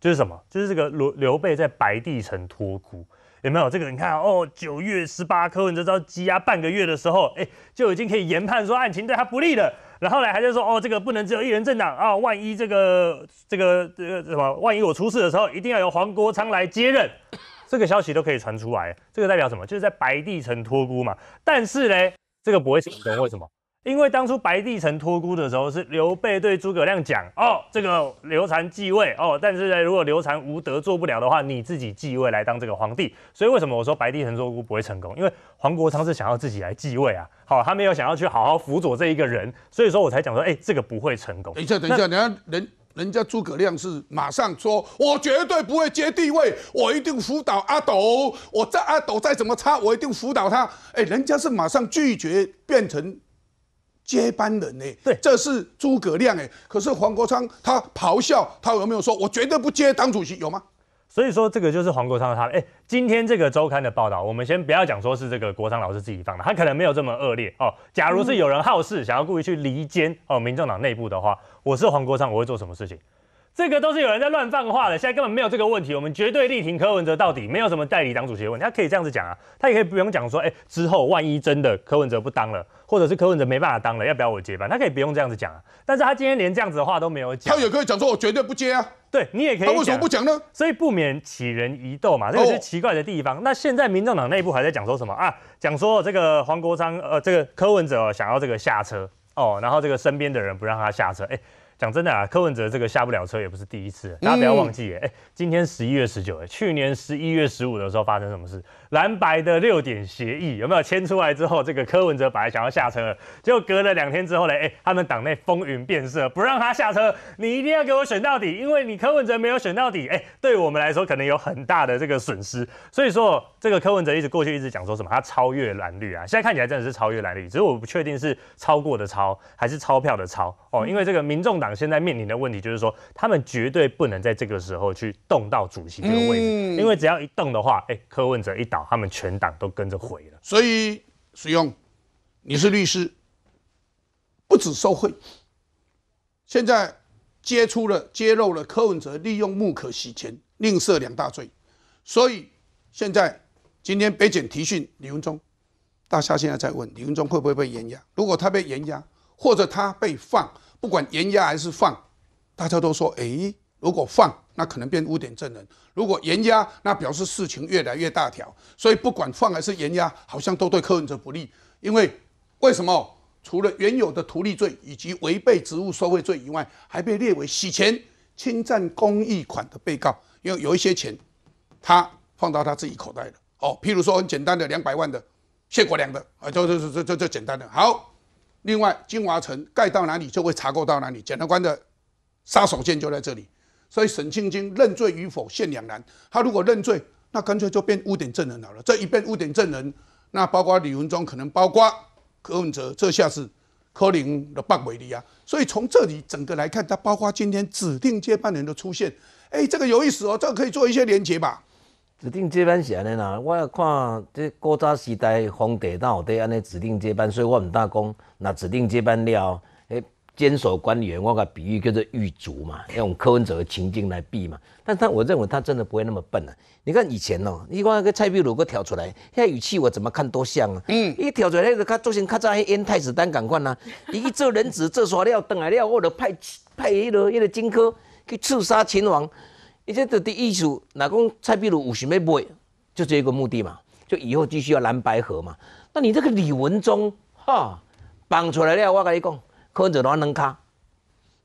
就是什么？就是这个刘刘备在白帝城托孤，有没有这个？你看哦，九月十八颗，你知道羁押半个月的时候，哎，就已经可以研判说案情对他不利了。然后呢，还在说哦，这个不能只有一人政党啊，万一这个这个这个什么，万一我出事的时候，一定要由黄国昌来接任。这个消息都可以传出来，这个代表什么？就是在白帝城托孤嘛。但是呢，这个不会成功，为什么？因为当初白帝城托孤的时候，是刘备对诸葛亮讲：“哦，这个刘禅继位哦，但是如果刘禅无德做不了的话，你自己继位来当这个皇帝。”所以为什么我说白帝城托孤不会成功？因为黄国昌是想要自己来继位啊，好，他没有想要去好好辅佐这一个人，所以说我才讲说：“哎，这个不会成功。”等一下，等一下，你看人人家诸葛亮是马上说：“我绝对不会接地位，我一定辅导阿斗，我在阿斗再怎么差，我一定辅导他。”哎，人家是马上拒绝变成。接班人呢？对，这是诸葛亮哎。可是黄国昌他咆哮，他有没有说，我绝对不接当主席，有吗？所以说，这个就是黄国昌他哎。今天这个周刊的报道，我们先不要讲说是这个国昌老师自己放的，他可能没有这么恶劣哦。假如是有人好事想要故意去离间哦，民进党内部的话，我是黄国昌，我会做什么事情？这个都是有人在乱放话的，现在根本没有这个问题，我们绝对力挺柯文哲到底，没有什么代理党主席的问题，他可以这样子讲啊，他也可以不用讲说，哎，之后万一真的柯文哲不当了，或者是柯文哲没办法当了，要不要我接班？他可以不用这样子讲啊，但是他今天连这样子的话都没有讲，他也可以讲说，我绝对不接啊，对你也可以，他为什么不讲呢？所以不免起人疑窦嘛，这是奇怪的地方。那现在民众党内部还在讲说什么啊？讲说这个黄国昌，呃，这个柯文哲想要这个下车哦，然后这个身边的人不让他下车，哎。讲真的啊，柯文哲这个下不了车也不是第一次，大家不要忘记。哎，今天十一月十九，哎，去年十一月十五的时候发生什么事？蓝白的六点协议有没有签出来之后，这个柯文哲本来想要下车，结果隔了两天之后呢，哎，他们党内风云变色，不让他下车，你一定要给我选到底，因为你柯文哲没有选到底，哎，对我们来说可能有很大的这个损失。所以说，这个柯文哲一直过去一直讲说什么，他超越蓝绿啊，现在看起来真的是超越蓝绿，只是我不确定是超过的超还是钞票的超哦，因为这个民众党现在面临的问题就是说，他们绝对不能在这个时候去动到主席这个位置，因为只要一动的话，哎，柯文哲一打。他们全党都跟着毁了，所以，使用你是律师，不止受贿，现在揭出了、揭露了柯文哲利用木可洗钱，另设两大罪，所以现在今天北检提讯李文忠，大家现在在问李文忠会不会被严压？如果他被严压，或者他被放，不管严压还是放，大家都说，哎，如果放。那可能变污点证人。如果严压，那表示事情越来越大条。所以不管放还是严压，好像都对柯文哲不利。因为为什么？除了原有的图利罪以及违背职务受贿罪以外，还被列为洗钱、侵占公益款的被告。因为有一些钱，他放到他自己口袋了。哦，譬如说很简单的两百万的谢国良的，啊，就就就就就简单的。好，另外金华城盖到哪里就会查扣到哪里，检察官的杀手锏就在这里。所以沈庆京认罪与否现两难，他如果认罪，那干脆就变污点证人好了。这一变污点证人，那包括李文忠，可能包括柯文哲，这下是柯林的败尾了。所以从这里整个来看，他包括今天指定接班人的出现，哎，这个有意思哦，这个可以做一些连接吧。指定接班是安尼啦，我看这古早时代皇帝有底安尼指定接班，所以我唔打工，那指定接班了。坚守官员，我个比喻叫做狱卒嘛，用柯文哲的情境来比嘛。但他我认为他真的不会那么笨啊！你看以前哦，你话个蔡壁鲁个挑出来，现在语气我怎么看都像啊？嗯，一挑出来就个看，首先看在燕太子丹敢管呐，一做人质这耍料等来了，我就派派一个一个荆轲去刺杀秦王。一些的的意思，哪讲蔡壁鲁有什么买，就这一个目的嘛，就以后继续要蓝白河嘛。那你这个李文忠哈绑出来了，我跟你讲。控制扔卡，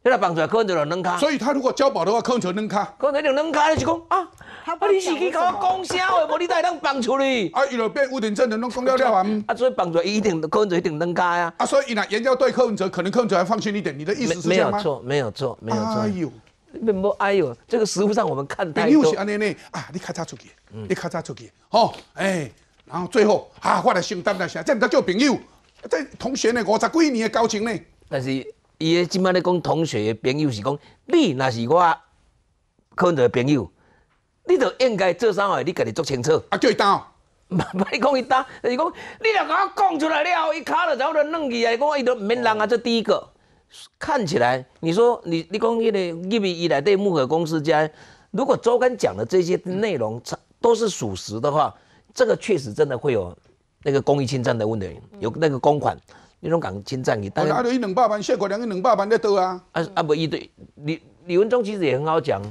你来帮助控制扔卡。所以，他如果交保的话，控制扔卡。控制扔卡就是讲啊，啊！你是去搞讲销话？不，你才当帮处理。啊，伊了变屋顶镇人弄讲了了啊，所以帮助一定控制一定能卡呀。啊，所以一拿研究对控制可能控制还放心一点。你的意思是这没有错，没有错，没有错。哎呦，没有哎呦，这个实物上我们看太多。朋是安尼呢啊，你卡嚓出去，你卡嚓出去，好哎，然后最后啊，我了圣诞的下，这不得叫朋友，这同学呢，五十几年的交情呢。但是，伊诶即摆咧讲同学诶朋友是讲，你若是我看着朋友，你著应该做啥货，你家己做清楚。啊，叫伊打，唔，别讲伊打，就是讲你若甲我讲出来了，伊骹著走著软去啊，伊讲伊著毋免人啊这第一个。看起来，你说你你讲迄个一米一来对木格公司家，如果周刊讲的这些内容都是属实的话，这个确实真的会有那个公益侵占的问题，有那个公款。你总讲侵占的，我阿对伊两百万，涉及人伊两百万在多啊！啊啊无伊对李李文忠其实也很好讲，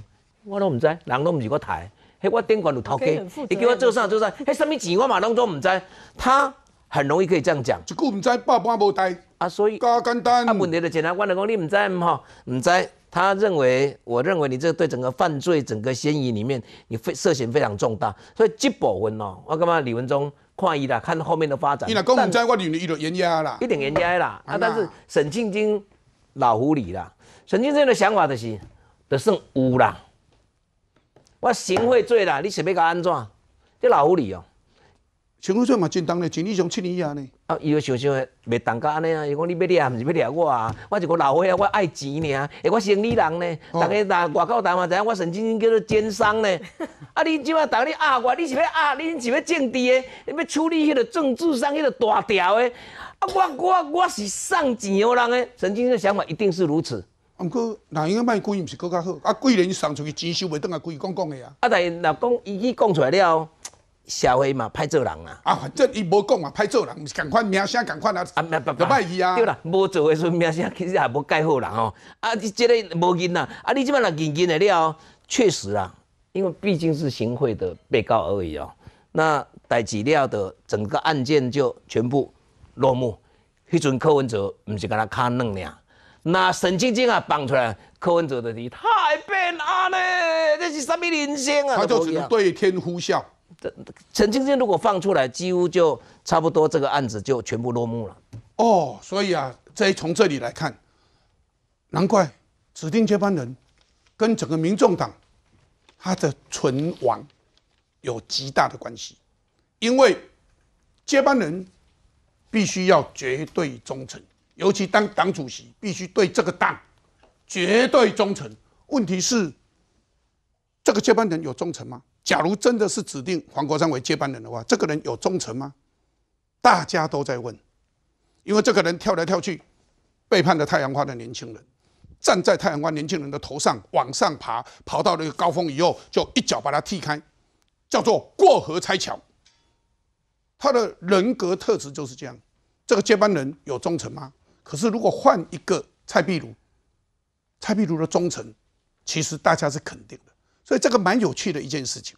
我都唔知，人拢唔是国大，嘿，我顶管有头家，你叫我做啥做啥，嘿，什面钱我马当都唔知，他很容易可以这样讲。一句唔知，包包无带。啊，所以。加简单。那问题的简单，我来讲，你唔知吗？唔知，他认为，我认为你这对整个犯罪、整个嫌疑里面，你非涉嫌非常重大，所以这部分哦，我干嘛李文忠？看伊啦，看后面的发展。伊若讲毋知，我就伊就冤家啦，一定冤家啦。啊，但是沈庆金老狐狸啦，沈庆金的想法就是，就算有啦，我行贿罪啦，你想要安怎？这老狐狸哦。像好赚嘛真重嘞，钱你上七年以呢。啊，伊个想想袂当到安尼啊！伊讲你要掠，毋是要掠我啊？我一个老伙仔，我爱钱尔。诶，我生理人呢，逐个那外口谈嘛，知影我神经金叫做奸商呢。*laughs* 啊，你怎啊？逐个你压我，你是要压？你是要诶，低？要处理迄个政治上迄个大条诶。啊，我我我是送钱给人诶。神经的想法一定是如此。毋过，人应该卖贵，毋是更较好？啊，贵人伊送出去，钱收袂转来，贵，讲讲诶啊。啊，但若讲伊去讲出来了。社会嘛，歹做人啊！啊，反正伊无讲嘛，歹做人，毋是共款名声共款啊，啊，歹去啊！对啦，无做诶时阵名声其实也无介好人吼。啊，你即个无认啦，啊，你即摆若认认诶了，确实啊，因为毕竟是行贿的被告而已哦。那代志了的整个案件就全部落幕。迄阵柯文哲毋是甲他较嫩俩，那沈晶晶啊放出来，柯文哲的你太变啊呢，这是啥物人生啊？他就只能对天呼啸。陈清川如果放出来，几乎就差不多这个案子就全部落幕了。哦，所以啊，这从这里来看，难怪指定接班人跟整个民众党他的存亡有极大的关系，因为接班人必须要绝对忠诚，尤其当党主席必须对这个党绝对忠诚。问题是，这个接班人有忠诚吗？假如真的是指定黄国昌为接班人的话，这个人有忠诚吗？大家都在问，因为这个人跳来跳去，背叛了太阳花的年轻人，站在太阳花年轻人的头上往上爬，跑到了一个高峰以后，就一脚把他踢开，叫做过河拆桥。他的人格特质就是这样。这个接班人有忠诚吗？可是如果换一个蔡壁如，蔡壁如的忠诚，其实大家是肯定的。所以这个蛮有趣的一件事情，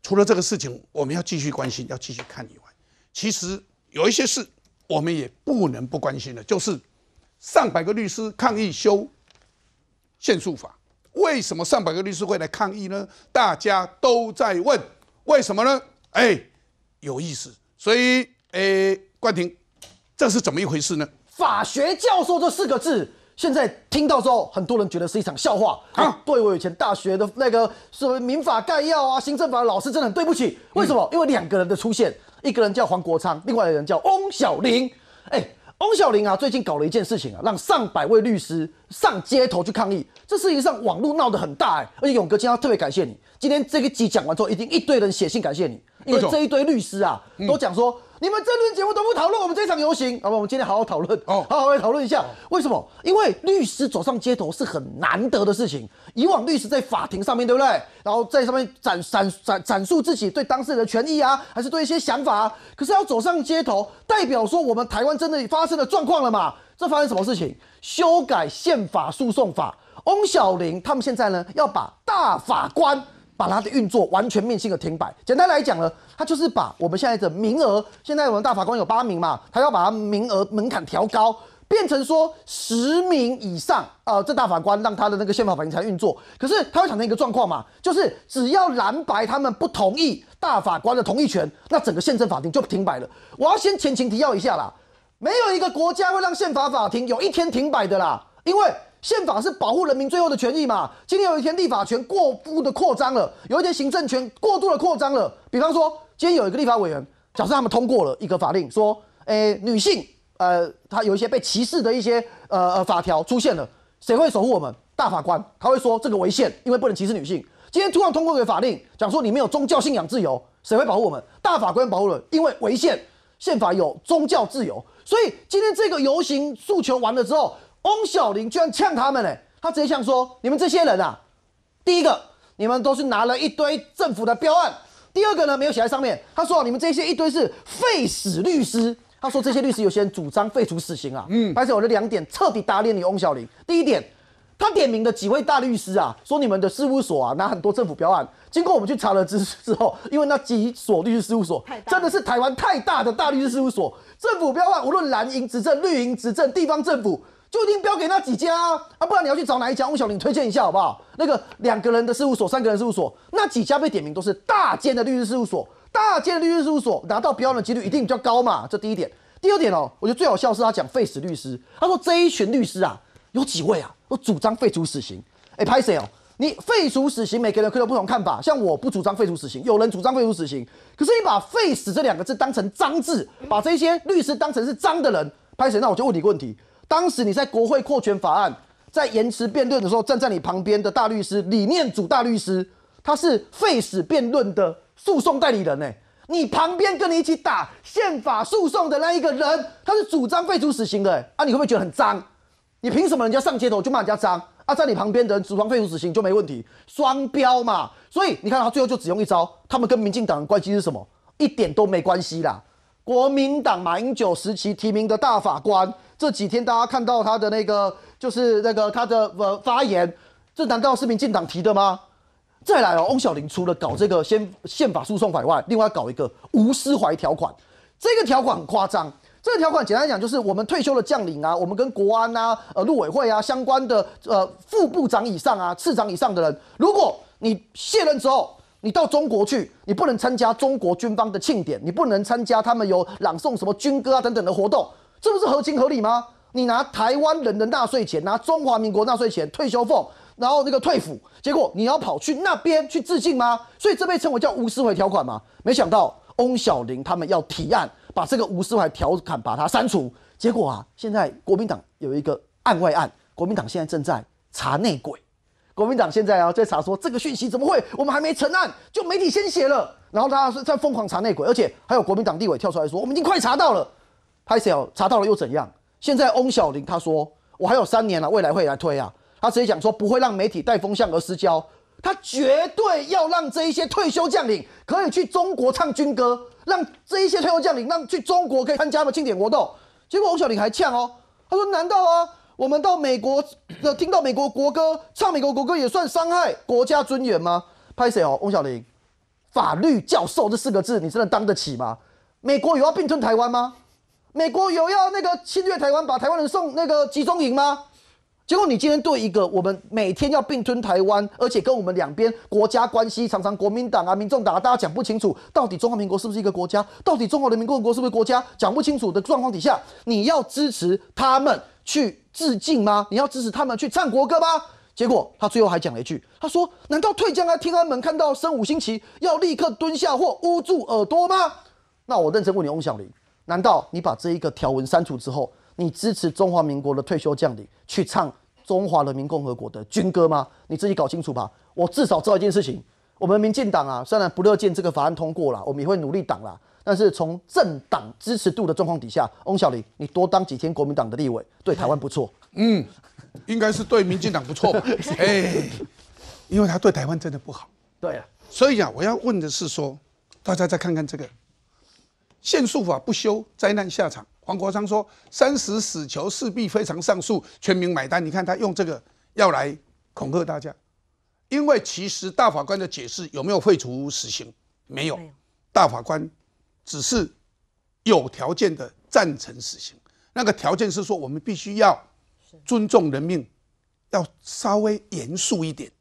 除了这个事情我们要继续关心、要继续看以外，其实有一些事我们也不能不关心的，就是上百个律师抗议修限诉法。为什么上百个律师会来抗议呢？大家都在问为什么呢？哎，有意思。所以哎，冠廷，这是怎么一回事呢？法学教授这四个字。现在听到之后，很多人觉得是一场笑话。对我以前大学的那个所谓民法概要啊、行政法老师，真的很对不起。为什么？因为两个人的出现，一个人叫黄国昌，另外一个人叫翁小玲。哎，翁小玲啊，最近搞了一件事情啊，让上百位律师上街头去抗议。这事情上网络闹得很大哎。而且勇哥今天特别感谢你，今天这个集讲完之后，一定一堆人写信感谢你，因为这一堆律师啊，都讲说。你们这轮节目都不讨论我们这场游行，好吧？我们今天好好讨论，好好来讨论一下为什么？因为律师走上街头是很难得的事情。以往律师在法庭上面对不对？然后在上面展展展展述自己对当事人的权益啊，还是对一些想法啊？可是要走上街头，代表说我们台湾真的发生了状况了嘛？这发生什么事情？修改宪法诉讼法，翁小玲他们现在呢要把大法官。把它的运作完全面性的停摆。简单来讲呢，它就是把我们现在的名额，现在我们大法官有八名嘛，他要把名额门槛调高，变成说十名以上，呃，这大法官让他的那个宪法法庭才运作。可是他会产生一个状况嘛，就是只要蓝白他们不同意大法官的同意权，那整个宪政法庭就停摆了。我要先前情提要一下啦，没有一个国家会让宪法法庭有一天停摆的啦，因为。宪法是保护人民最后的权益嘛？今天有一天立法权过度的扩张了，有一天行政权过度的扩张了。比方说，今天有一个立法委员，假设他们通过了一个法令，说，诶，女性，呃，她有一些被歧视的一些，呃呃，法条出现了，谁会守护我们？大法官他会说这个违宪，因为不能歧视女性。今天突然通过一个法令，讲说你没有宗教信仰自由，谁会保护我们？大法官保护了，因为违宪，宪法有宗教自由，所以今天这个游行诉求完了之后。翁小玲居然呛他们哎，他直接呛说你们这些人啊，第一个你们都是拿了一堆政府的标案，第二个呢没有写在上面。他说你们这些一堆是废死律师，他说这些律师有些人主张废除死刑啊。嗯，白是我的两点彻底打脸你翁小玲。第一点，他点名的几位大律师啊，说你们的事务所啊拿很多政府标案，经过我们去查了之之后，因为那几所律师事务所真的是台湾太大的大律师事务所，政府标案无论蓝营执政、绿营执政、地方政府。就一定标给那几家啊？不然你要去找哪一家？吴小玲推荐一下好不好？那个两个人的事务所、三个人事务所，那几家被点名都是大件的律师事务所，大件的律师事务所拿到标的几率一定比较高嘛。这第一点，第二点哦，我觉得最好笑是他讲废死律师。他说这一群律师啊，有几位啊，我主张废除死刑。哎，拍谁哦？你废除死刑，每个人都有不同看法。像我不主张废除死刑，有人主张废除死刑，可是你把“废死”这两个字当成脏字，把这些律师当成是脏的人，拍谁？那我就问你一个问题。当时你在国会扩权法案在延迟辩论的时候，站在你旁边的大律师理念主大律师，他是废死辩论的诉讼代理人呢。你旁边跟你一起打宪法诉讼的那一个人，他是主张废除死刑的。啊，你会不会觉得很脏？你凭什么人家上街头就骂人家脏？啊，在你旁边的人主张废除死刑就没问题，双标嘛。所以你看他最后就只用一招。他们跟民进党的关系是什么？一点都没关系啦。国民党马英九时期提名的大法官。这几天大家看到他的那个，就是那个他的呃发言，这难道是民进党提的吗？再来哦，翁小玲除了搞这个宪宪法诉讼法外，另外搞一个无私怀条款，这个条款很夸张。这个条款简单讲就是，我们退休的将领啊，我们跟国安呐、呃陆委会啊相关的呃副部长以上啊、次长以上的人，如果你卸任之后，你到中国去，你不能参加中国军方的庆典，你不能参加他们有朗诵什么军歌啊等等的活动。这不是合情合理吗？你拿台湾人的纳税钱，拿中华民国纳税钱退休俸，然后那个退抚，结果你要跑去那边去致敬吗？所以这被称为叫无思怀条款吗？没想到翁小玲他们要提案把这个无思怀条款把它删除，结果啊，现在国民党有一个案外案，国民党现在正在查内鬼，国民党现在啊在查说这个讯息怎么会我们还没成案就媒体先写了，然后他在疯狂查内鬼，而且还有国民党地委跳出来说我们已经快查到了。派小查到了又怎样？现在翁小玲他说我还有三年了，未来会来推啊。他直接讲说不会让媒体带风向而失焦，他绝对要让这一些退休将领可以去中国唱军歌，让这一些退休将领让去中国可以参加的庆典活动。结果翁小玲还呛哦，他说难道啊我们到美国的听到美国国歌唱美国国歌也算伤害国家尊严吗？派谁哦翁小玲，法律教授这四个字你真的当得起吗？美国有要并吞台湾吗？美国有要那个侵略台湾，把台湾人送那个集中营吗？结果你今天对一个我们每天要并吞台湾，而且跟我们两边国家关系常常国民党啊、民众党，大家讲不清楚，到底中华民国是不是一个国家？到底中华人民共和国是不是国家？讲不清楚的状况底下，你要支持他们去致敬吗？你要支持他们去唱国歌吗？结果他最后还讲了一句，他说：“难道退将来天安门看到升五星旗，要立刻蹲下或捂住耳朵吗？”那我认真问你，翁小玲。难道你把这一个条文删除之后，你支持中华民国的退休将领去唱中华人民共和国的军歌吗？你自己搞清楚吧。我至少知道一件事情，我们民进党啊，虽然不乐见这个法案通过了，我们也会努力挡啦。但是从政党支持度的状况底下，翁小玲，你多当几天国民党的立委，对台湾不错。嗯，应该是对民进党不错。吧？哎，因为他对台湾真的不好。对啊，所以啊，我要问的是说，大家再看看这个。限速法不修，灾难下场。黄国昌说：“三十死囚势必非常上诉，全民买单。”你看他用这个要来恐吓大家，因为其实大法官的解释有没有废除死刑？没有。大法官只是有条件的赞成死刑，那个条件是说我们必须要尊重人命，要稍微严肃一点，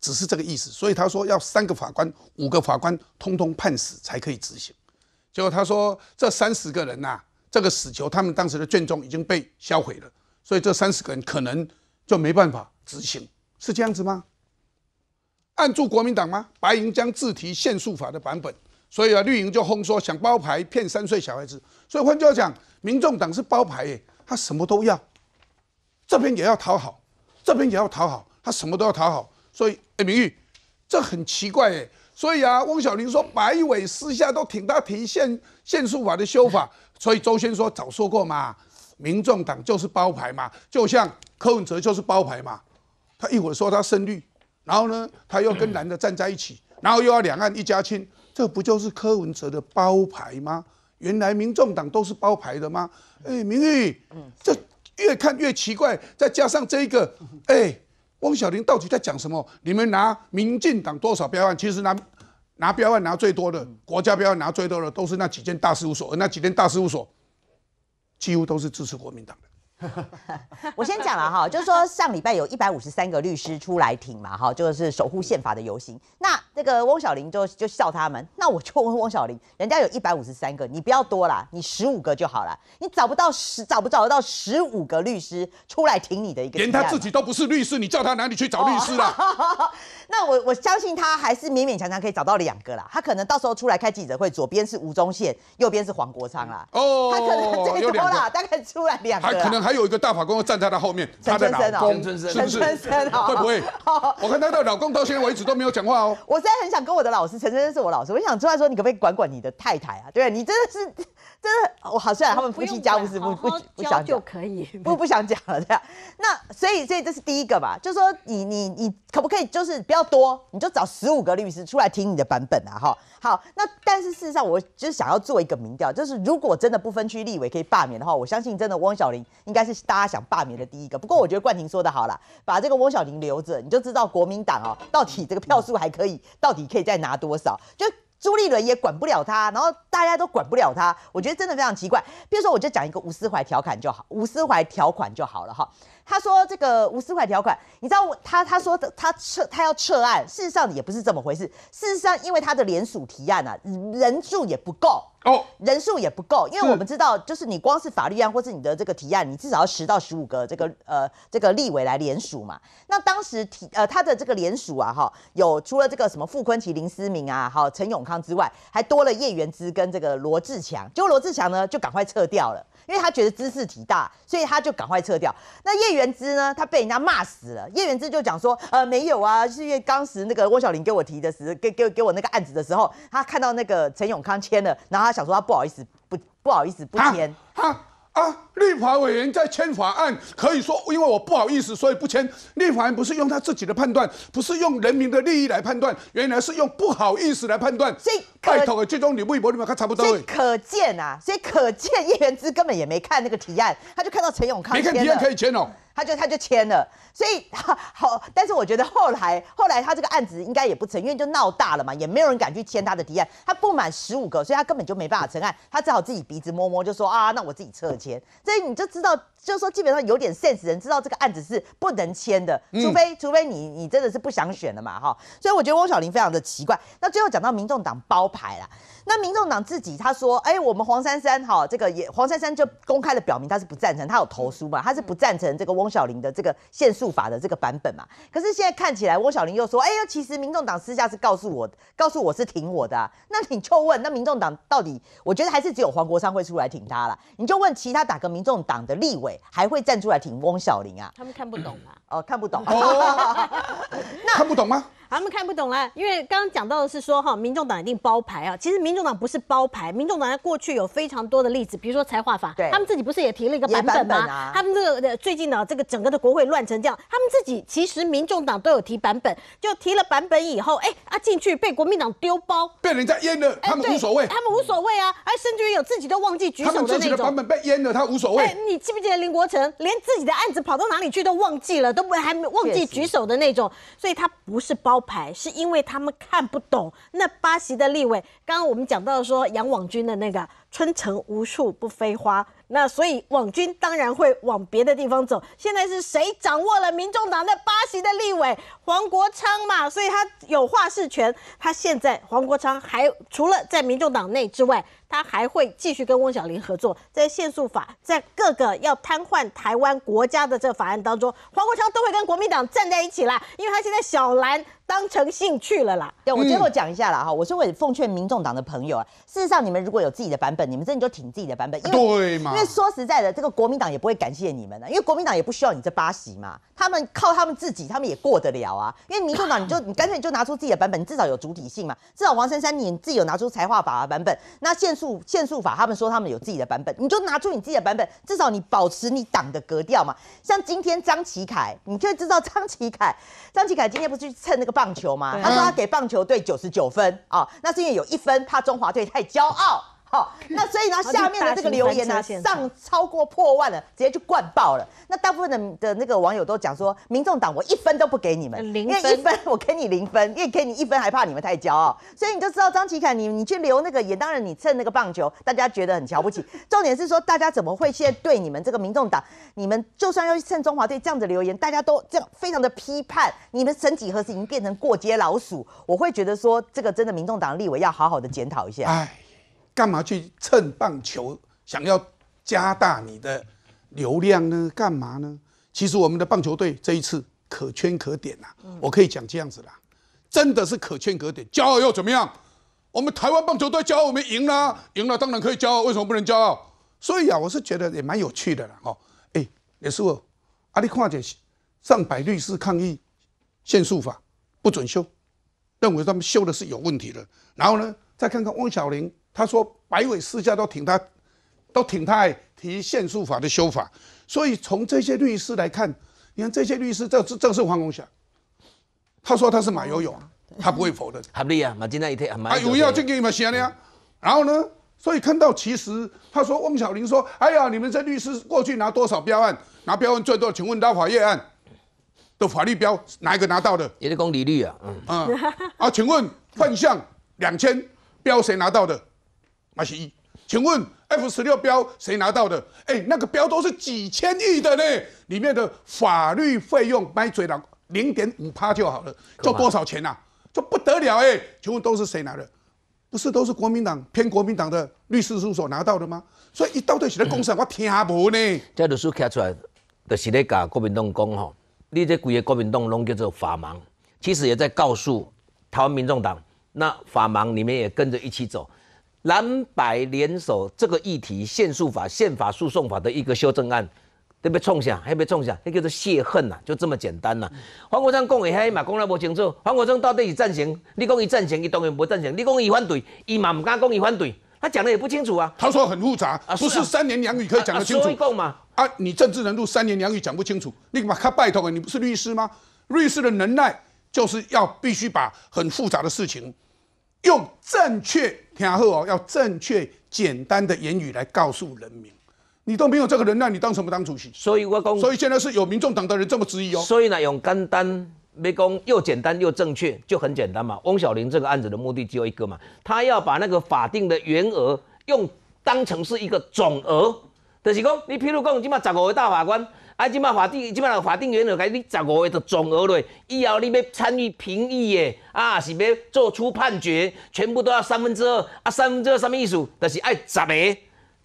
只是这个意思。所以他说要三个法官、五个法官通通判死才可以执行。就他说，这三十个人呐，这个死囚，他们当时的卷宗已经被销毁了，所以这三十个人可能就没办法执行，是这样子吗？按住国民党吗？白银将自提限速法的版本，所以啊，绿营就轰说想包牌骗三岁小孩子，所以换句话讲，民众党是包牌耶，他什么都要，这边也要讨好，这边也要讨好，他什么都要讨好，所以哎，明玉，这很奇怪哎。所以啊，汪小玲说白伟私下都挺他提限限速法的修法。*laughs* 所以周轩说早说过嘛，民众党就是包牌嘛，就像柯文哲就是包牌嘛。他一会儿说他胜率，然后呢他又跟蓝的站在一起，然后又要两岸一家亲，这不就是柯文哲的包牌吗？原来民众党都是包牌的吗？哎，明玉，嗯，这越看越奇怪。再加上这一个，哎。汪小玲到底在讲什么？你们拿民进党多少标案？其实拿拿标案拿最多的，国家标案拿最多的，都是那几间大事务所，那几间大事务所几乎都是支持国民党的。我先讲了哈，就是说上礼拜有一百五十三个律师出来挺嘛哈，就是守护宪法的游行。那那个翁小玲就就笑他们，那我就问翁小玲，人家有一百五十三个，你不要多了，你十五个就好了。你找不到十，找不找得到十五个律师出来挺你的一个？连他自己都不是律师，你叫他哪里去找律师啊？*laughs* 那我我相信他还是勉勉强强可以找到两个啦。他可能到时候出来开记者会，左边是吴宗宪，右边是黄国昌啦。哦，他可能最多啦，大概出来两个，还可能还。还有一个大法官要站在他后面，他的老公先生啊，会不会？*laughs* 我看他的老公到现在为止都没有讲话哦。我现在很想跟我的老师陈先生是我老师，我想出来说你可不可以管管你的太太啊？对啊，你真的是真的，我好像他们夫妻家务事不不不想讲就可以，*laughs* 不不想讲了这样。那所以所以这是第一个吧，就是说你你你可不可以就是不要多？你就找十五个律师出来听你的版本啊？哈，好。那但是事实上，我就是想要做一个民调，就是如果真的不分区立委可以罢免的话，我相信真的汪小玲应该。应该是大家想罢免的第一个，不过我觉得冠廷说的好了，把这个汪小玲留着，你就知道国民党哦到底这个票数还可以，到底可以再拿多少？就朱立伦也管不了他，然后大家都管不了他，我觉得真的非常奇怪。比如说，我就讲一个吴思怀调侃就好，吴思怀条款就好了哈。他说这个吴思怀条款，你知道他他说的他撤他要撤案，事实上也不是这么回事。事实上，因为他的联署提案啊人数也不够。人数也不够，因为我们知道，就是你光是法律案或是你的这个提案，你至少要十到十五个这个呃这个立委来联署嘛。那当时提呃他的这个联署啊哈，有除了这个什么傅坤奇、林思明啊哈、陈永康之外，还多了叶元之跟这个罗志强。果罗志强呢，就赶快撤掉了，因为他觉得知识体大，所以他就赶快撤掉。那叶元之呢，他被人家骂死了。叶元之就讲说，呃没有啊，是因为当时那个汪小玲给我提的时，给给给我那个案子的时候，他看到那个陈永康签了，然后。想说他不好意思，不不好意思不签啊啊！立法委员在签法案，可以说因为我不好意思，所以不签。立法不是用他自己的判断，不是用人民的利益来判断，原来是用不好意思来判断。所以，拜托，最终你微博里面看差不多了。所以可见啊，所以可见叶元之根本也没看那个提案，他就看到陈永康没看提案可以签哦。他就他就签了，所以 *laughs* 好，但是我觉得后来后来他这个案子应该也不成，因为就闹大了嘛，也没有人敢去签他的提案。他不满十五个，所以他根本就没办法成案，他只好自己鼻子摸摸就说啊，那我自己撤签。所以你就知道，就是说基本上有点 sense 人知道这个案子是不能签的，除非除非你你真的是不想选了嘛哈。所以我觉得汪小玲非常的奇怪。那最后讲到民众党包牌了。那民众党自己他说，哎，我们黄珊珊哈，这个也黄珊珊就公开的表明他是不赞成，他有投诉嘛，他是不赞成这个翁小玲的这个限速法的这个版本嘛。可是现在看起来，翁小玲又说，哎呀，其实民众党私下是告诉我，告诉我是挺我的。那你就问，那民众党到底？我觉得还是只有黄国昌会出来挺他了。你就问其他打个民众党的立委，还会站出来挺翁小玲啊？他们看不懂啊。哦，看不懂。那 *laughs* 看不懂吗？他们看不懂了，因为刚刚讲到的是说哈，民众党一定包牌啊。其实民众党不是包牌，民众党在过去有非常多的例子，比如说财化法，他们自己不是也提了一个版本吗？他们这个最近呢，这个整个的国会乱成这样，他们自己其实民众党都有提版本，就提了版本以后，哎啊进去被国民党丢包，被人家淹了，他们无所谓。他们无所谓啊，哎，甚至于有自己都忘记举手的那种。他们自己的版本被淹了，他无所谓。你记不记得林国成连自己的案子跑到哪里去都忘记了？都还没忘记举手的那种，所以他不是包牌，是因为他们看不懂那八西的立委。刚刚我们讲到说杨网军的那个“春城无处不飞花”。那所以网军当然会往别的地方走。现在是谁掌握了民众党的八席的立委？黄国昌嘛，所以他有话事权。他现在黄国昌还除了在民众党内之外，他还会继续跟汪小玲合作，在限速法，在各个要瘫痪台湾国家的这法案当中，黄国昌都会跟国民党站在一起啦。因为他现在小蓝当成兴趣了啦。对，我最后讲一下了哈，我是会奉劝民众党的朋友啊。事实上，你们如果有自己的版本，你们真的就挺自己的版本。对嘛。因为说实在的，这个国民党也不会感谢你们的，因为国民党也不需要你这八席嘛，他们靠他们自己，他们也过得了啊。因为民主党，你就你干脆你就拿出自己的版本，至少有主体性嘛。至少黄珊珊你自己有拿出才华法的版本，那限速限速法他们说他们有自己的版本，你就拿出你自己的版本，至少你保持你党的格调嘛。像今天张齐凯，你就知道张齐凯，张齐凯今天不是去蹭那个棒球嘛，他说他给棒球队九十九分啊，那是因为有一分怕中华队太骄傲。好，那所以呢，下面的这个留言呢，上超过破万了，直接就灌爆了。那大部分的的那个网友都讲说，民众党我一分都不给你们，零分，我给你零分，因为给你一分还怕你们太骄傲。所以你就知道张琪凯，你你去留那个言，当然你蹭那个棒球，大家觉得很瞧不起。重点是说，大家怎么会现在对你们这个民众党，你们就算要去蹭中华队这样子留言，大家都这样非常的批判，你们曾几何时已经变成过街老鼠。我会觉得说，这个真的民众党立委要好好的检讨一下。干嘛去蹭棒球？想要加大你的流量呢？干嘛呢？其实我们的棒球队这一次可圈可点呐，我可以讲这样子啦，真的是可圈可点。骄傲又怎么样？我们台湾棒球队骄傲，我们赢啦，赢了当然可以骄傲，为什么不能骄傲？所以啊，我是觉得也蛮有趣的啦，哈。哎，李是哦，阿你看见上百律师抗议限速法不准修，认为他们修的是有问题的。然后呢，再看看汪小玲。他说：“白尾私家都挺他，都挺他提限速法的修法。”所以从这些律师来看，你看这些律师，这这正是黄宏祥。他说他是马友友，他不会否认。合理啊，马金那一天，马有友就给你们写了呀。然后呢，所以看到其实他说汪小玲说：“哎呀，你们这律师过去拿多少标案？拿标案最多？请问拉法院案的法律标哪一个拿到的？也是公理率啊。”嗯啊啊，请问幻向两千标谁拿到的？那些一，请问 F 十六标谁拿到的？哎，那个标都是几千亿的呢，里面的法律费用买嘴了零点五趴就好了，就多少钱呐？就不得了哎！请问都是谁拿的？不是都是国民党偏国民党的律师事务所拿到的吗？所以一到底是在公审，*coughs* 我听不呢。这律师看出来，就是在教国民党讲吼，你这几个国民党拢叫做法盲，其实也在告诉台湾民众党，那法盲里面也跟着一起走。蓝白联手这个议题，宪法、宪法诉讼法的一个修正案，都被冲下，还被冲下，那就是泄恨呐，就这么简单呐。黄国昌讲的嗨嘛，讲了不清楚。黄国昌到底是赞成？你讲他赞成，他当然不赞成；你讲他反对，他嘛不讲他反对。他讲的也不清楚啊。他说很复杂不是三言两语可以讲得清楚。够吗？啊，你政治能路三言两语讲不清楚，你嘛他拜托啊，你不是律师吗？律师的能耐就是要必须把很复杂的事情用正确。听后哦，要正确简单的言语来告诉人民，你都没有这个能力，你当什么当主席？所以，我讲，所以现在是有民众党的人这么质疑哦。所以呢，用简单没公，又简单又正确，就很简单嘛。翁小玲这个案子的目的只有一个嘛，他要把那个法定的原额用当成是一个总额，就是讲，你譬如讲，今起十五位大法官。啊，即摆法定，即摆法定原则，开你十五个的总额内，以后你要参与评议诶，啊是要做出判决，全部都要三分之二。啊，三分之二什么意思？就是爱十个，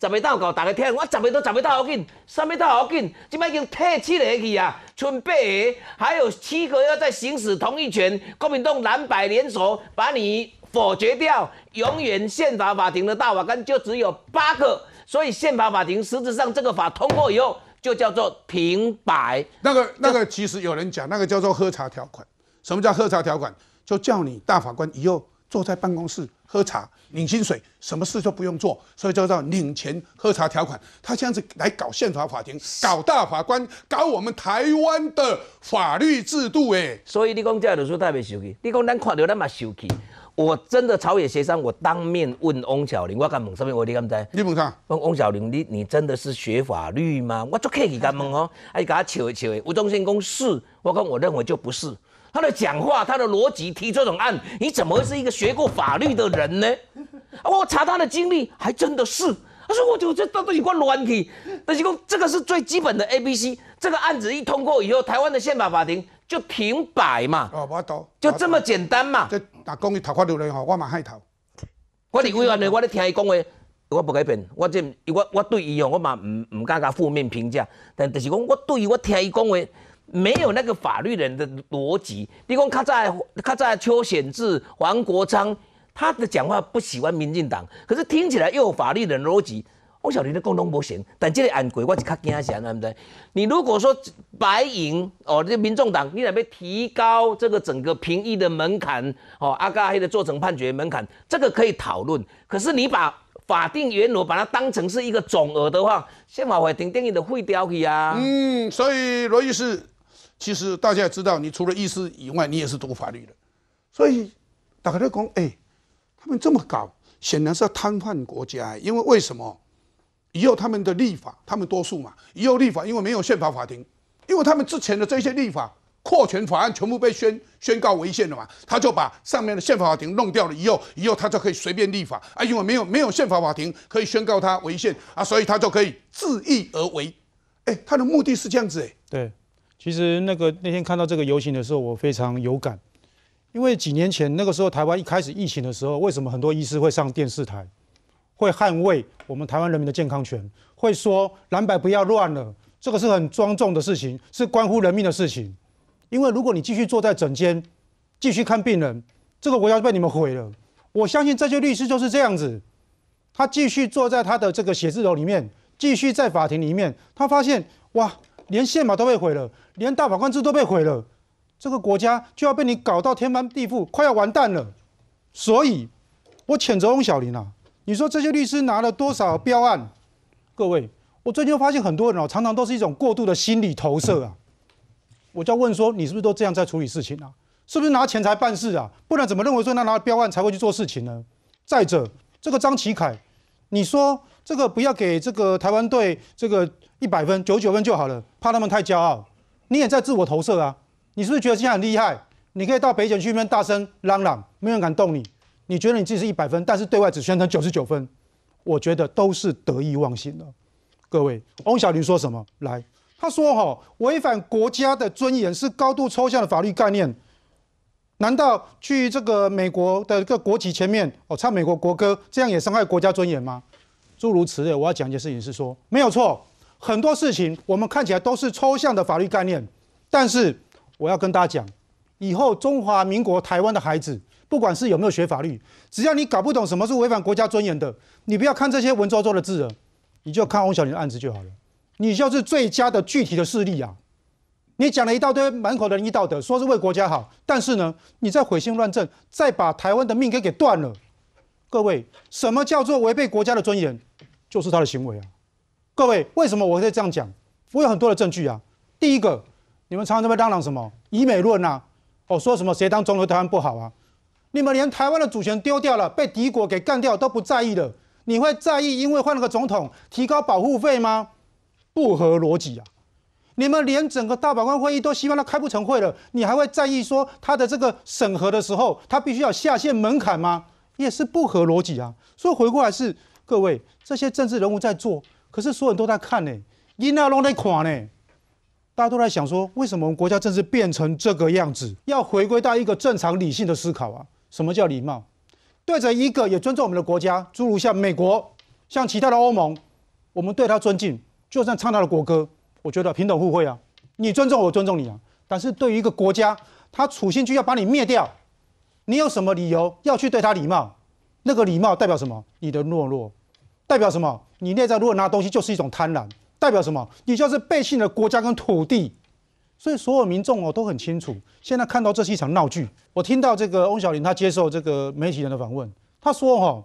十个到够，大家听，我十个都十个到好紧，三个到好紧，即摆已经退七个去啊，剩备个，还有七个要在行使同意权。公平洞南北连锁把你否决掉，永远宪法法庭的大法官就只有八个，所以宪法法庭实质上这个法通过以后。就叫做平白，那个那个，其实有人讲那个叫做喝茶条款。什么叫喝茶条款？就叫你大法官以后坐在办公室喝茶领薪水，什么事都不用做，所以叫做领钱喝茶条款。他这样子来搞宪法法庭，搞大法官，搞我们台湾的法律制度，哎，所以你讲这条路太没受气，你讲咱看到咱嘛受气。我真的朝野协商，我当面问翁小玲，我讲问什么？我问你甘知？你问他，问翁小玲，你你真的是学法律吗？我做客人敢问哦，哎，给他求求，吴宗宪公是，我讲我认为就不是。他的讲话，他的逻辑，提这种案，你怎么会是一个学过法律的人呢？我查他的经历，还真的是。他说我就我觉得有块软体，他是公这个是最基本的 A B C，这个案子一通过以后，台湾的宪法法庭。就平白嘛，哦，无多，就这么简单嘛。头流吼，我嘛海头。我你委员我咧听伊讲话，我不改变。我我我对伊我嘛唔唔敢加负面评价。但就是讲，我对伊，我听伊讲话，没有那个法律人的逻辑。你讲他在他在邱显智、黄国昌，他的讲话不喜欢民进党，可是听起来又有法律人逻辑。我晓得你讲拢不行，但这个案规我是较惊些，对不对？你如果说白银哦，这民众党你准备提高这个整个评议的门槛哦，阿嘎阿黑的做成判决门槛，这个可以讨论。可是你把法定原额把它当成是一个总额的话，宪法会停定义的会掉去啊！嗯，所以罗律师，其实大家也知道，你除了医师以外，你也是读法律的，所以大家都讲，哎，他们这么搞，显然是要瘫痪国家，因为为什么？以后他们的立法，他们多数嘛。以后立法，因为没有宪法法庭，因为他们之前的这些立法扩权法案全部被宣宣告违宪了嘛，他就把上面的宪法法庭弄掉了。以后，以后他就可以随便立法啊，因为没有没有宪法法庭可以宣告他违宪啊，所以他就可以自意而为。哎，他的目的是这样子哎。对，其实那个那天看到这个游行的时候，我非常有感，因为几年前那个时候台湾一开始疫情的时候，为什么很多医师会上电视台？会捍卫我们台湾人民的健康权，会说蓝白不要乱了，这个是很庄重的事情，是关乎人命的事情。因为如果你继续坐在诊间，继续看病人，这个国家就被你们毁了。我相信这些律师就是这样子，他继续坐在他的这个写字楼里面，继续在法庭里面，他发现哇，连宪法都被毁了，连大法官制都被毁了，这个国家就要被你搞到天翻地覆，快要完蛋了。所以，我谴责翁小玲啊。你说这些律师拿了多少标案？各位，我最近发现很多人哦，常常都是一种过度的心理投射啊。我就要问说，你是不是都这样在处理事情啊？是不是拿钱才办事啊？不然怎么认为说他拿标案才会去做事情呢？再者，这个张启凯，你说这个不要给这个台湾队这个一百分，九九分就好了，怕他们太骄傲。你也在自我投射啊？你是不是觉得现在很厉害？你可以到北检去那边大声嚷嚷，没人敢动你。你觉得你自己是一百分，但是对外只宣称九十九分，我觉得都是得意忘形了。各位，翁小玲说什么？来，他说：“哈，违反国家的尊严是高度抽象的法律概念。难道去这个美国的一个国旗前面哦唱美国国歌，这样也伤害国家尊严吗？”诸如此类，我要讲一件事情是说，没有错，很多事情我们看起来都是抽象的法律概念，但是我要跟大家讲，以后中华民国台湾的孩子。不管是有没有学法律，只要你搞不懂什么是违反国家尊严的，你不要看这些文绉绉的字了，你就看翁小玲的案子就好了。你就是最佳的具体的事例啊！你讲了一大堆满口仁义道德，说是为国家好，但是呢，你在毁心乱政，再把台湾的命给给断了。各位，什么叫做违背国家的尊严？就是他的行为啊！各位，为什么我会这样讲？我有很多的证据啊！第一个，你们常常在嚷嚷什么以美论啊？哦，说什么谁当中流台湾不好啊？你们连台湾的主权丢掉了，被敌国给干掉都不在意了，你会在意因为换了个总统提高保护费吗？不合逻辑啊！你们连整个大法官会议都希望他开不成会了，你还会在意说他的这个审核的时候他必须要下线门槛吗？也是不合逻辑啊！所以回过来是各位这些政治人物在做，可是所有人都在看呢，饮那拢在看呢，大家都在想说为什么我们国家政治变成这个样子？要回归到一个正常理性的思考啊！什么叫礼貌？对着一个也尊重我们的国家，诸如像美国，像其他的欧盟，我们对他尊敬，就算唱他的国歌，我觉得平等互惠啊，你尊重我，我尊重你啊。但是对于一个国家，他处心就要把你灭掉，你有什么理由要去对他礼貌？那个礼貌代表什么？你的懦弱，代表什么？你内在如果拿东西，就是一种贪婪，代表什么？你就是背信的国家跟土地。所以所有民众哦都很清楚，现在看到这是一场闹剧。我听到这个翁小玲她接受这个媒体人的访问，她说：“哈，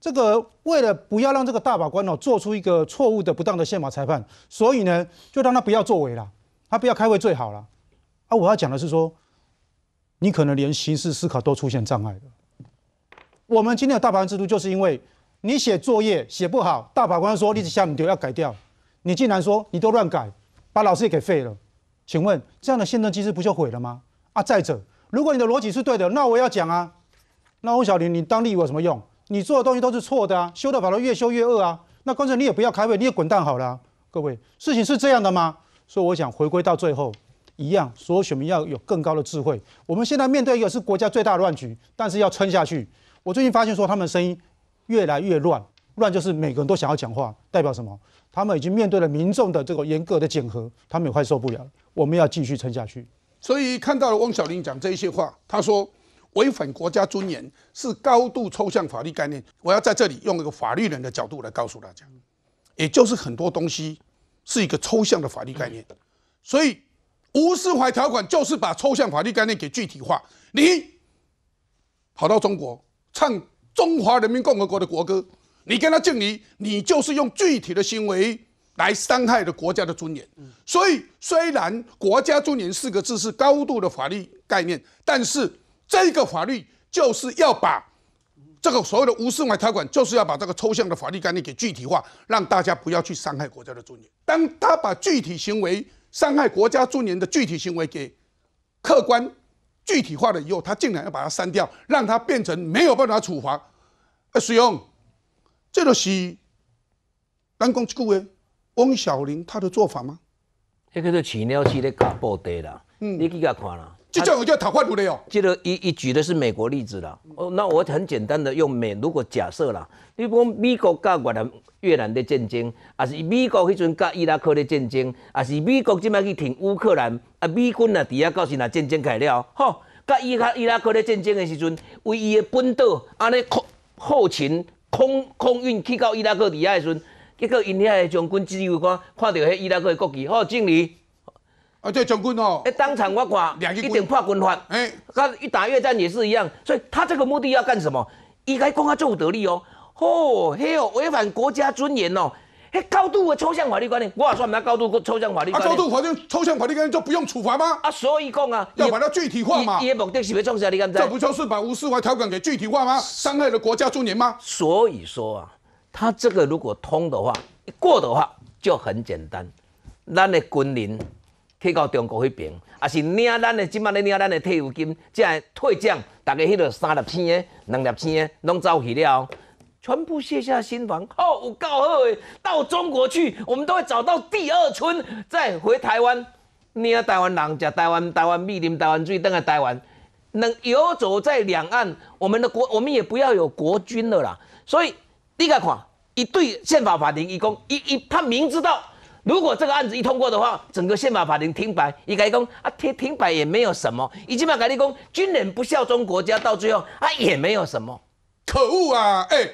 这个为了不要让这个大法官哦做出一个错误的、不当的宪法裁判，所以呢就让他不要作为了，他不要开会最好了。”啊，我要讲的是说，你可能连刑事思考都出现障碍了。我们今天的大法官制度，就是因为你写作业写不好，大法官说你下很就要改掉，你竟然说你都乱改，把老师也给废了。请问这样的宪政机制不就毁了吗？啊，再者，如果你的逻辑是对的，那我要讲啊，那欧小林，你当立委有什么用？你做的东西都是错的啊，修的法它越修越恶啊。那干脆你也不要开会，你也滚蛋好了。各位，事情是这样的吗？所以我想回归到最后，一样，所有选民要有更高的智慧。我们现在面对一个是国家最大的乱局，但是要撑下去。我最近发现说，他们的声音越来越乱，乱就是每个人都想要讲话，代表什么？他们已经面对了民众的这个严格的检核，他们也快受不了了。我们要继续撑下去。所以看到了汪小玲讲这一些话，他说违反国家尊严是高度抽象法律概念。我要在这里用一个法律人的角度来告诉大家，也就是很多东西是一个抽象的法律概念。所以无失怀条款就是把抽象法律概念给具体化。你跑到中国唱中华人民共和国的国歌。你跟他敬礼，你就是用具体的行为来伤害了国家的尊严。所以，虽然“国家尊严”四个字是高度的法律概念，但是这个法律就是要把这个所谓的“无视买条款，就是要把这个抽象的法律概念给具体化，让大家不要去伤害国家的尊严。当他把具体行为伤害国家尊严的具体行为给客观具体化了以后，他竟然要把它删掉，让它变成没有办法处罚。使用。这就是咱讲一句话，汪小林他的做法吗？迄叫做取鸟去咧搞布地啦，嗯，你去甲看啦。即种就叫偷换逻辑哦。即个一、一举的是美国例子啦。哦，那我很简单的用美，如果假设啦，你讲美国甲越南越南的战争，啊是美国迄阵甲伊拉克的战争，啊是美国即摆去挺乌克兰，啊美军啊伫遐到时若战争开了吼，甲伊、拉伊拉克的战争的时阵，为伊的本岛安尼后后勤。空空运去到伊拉克底下的时阵，结果因遐的将军只有看看到迄伊拉克的国旗，好敬礼。啊，这将军哦。当场我看一定破军法。哎，他一打越战也是一样，所以他这个目的要干什么？应该光他就得力哦。吼，嘿哦，违反国家尊严哦。迄高度的抽象法律观念，我也算唔得，高度抽象法律观念。啊，高度法律、抽象法律观念就不用处罚吗？啊，所以讲啊，要把它具体化嘛。伊的目的是要创啥？你敢这不就是把吴世华条款给具体化吗？伤害了国家尊严吗？所以说啊，他这个如果通的话，过的话就很简单。咱的军人去到中国那边，啊是领咱的今嘛咧领咱的退休金，即个退将，大家迄个三粒星的、两粒星的，拢走去了。全部卸下心防我告你，到中国去，我们都会找到第二春，再回台湾。你要台湾人，加台湾台湾密林，台湾最登个台湾，能游走在两岸。我们的国，我们也不要有国军了啦。所以你个看，一对宪法法庭一共一一，他明知道如果这个案子一通过的话，整个宪法法庭停摆一一工啊，停停摆也没有什么。一及嘛，改立功军人不效忠国家，到最后啊也没有什么。可恶啊，哎。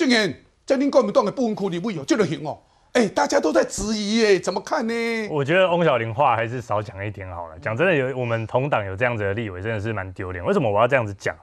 尊严，将军干部当的不温不火，有这个行哦。哎，大家都在质疑哎，怎么看呢？我觉得翁小玲话还是少讲一点好了。讲真的，有我们同党有这样子的立委，真的是蛮丢脸。为什么我要这样子讲？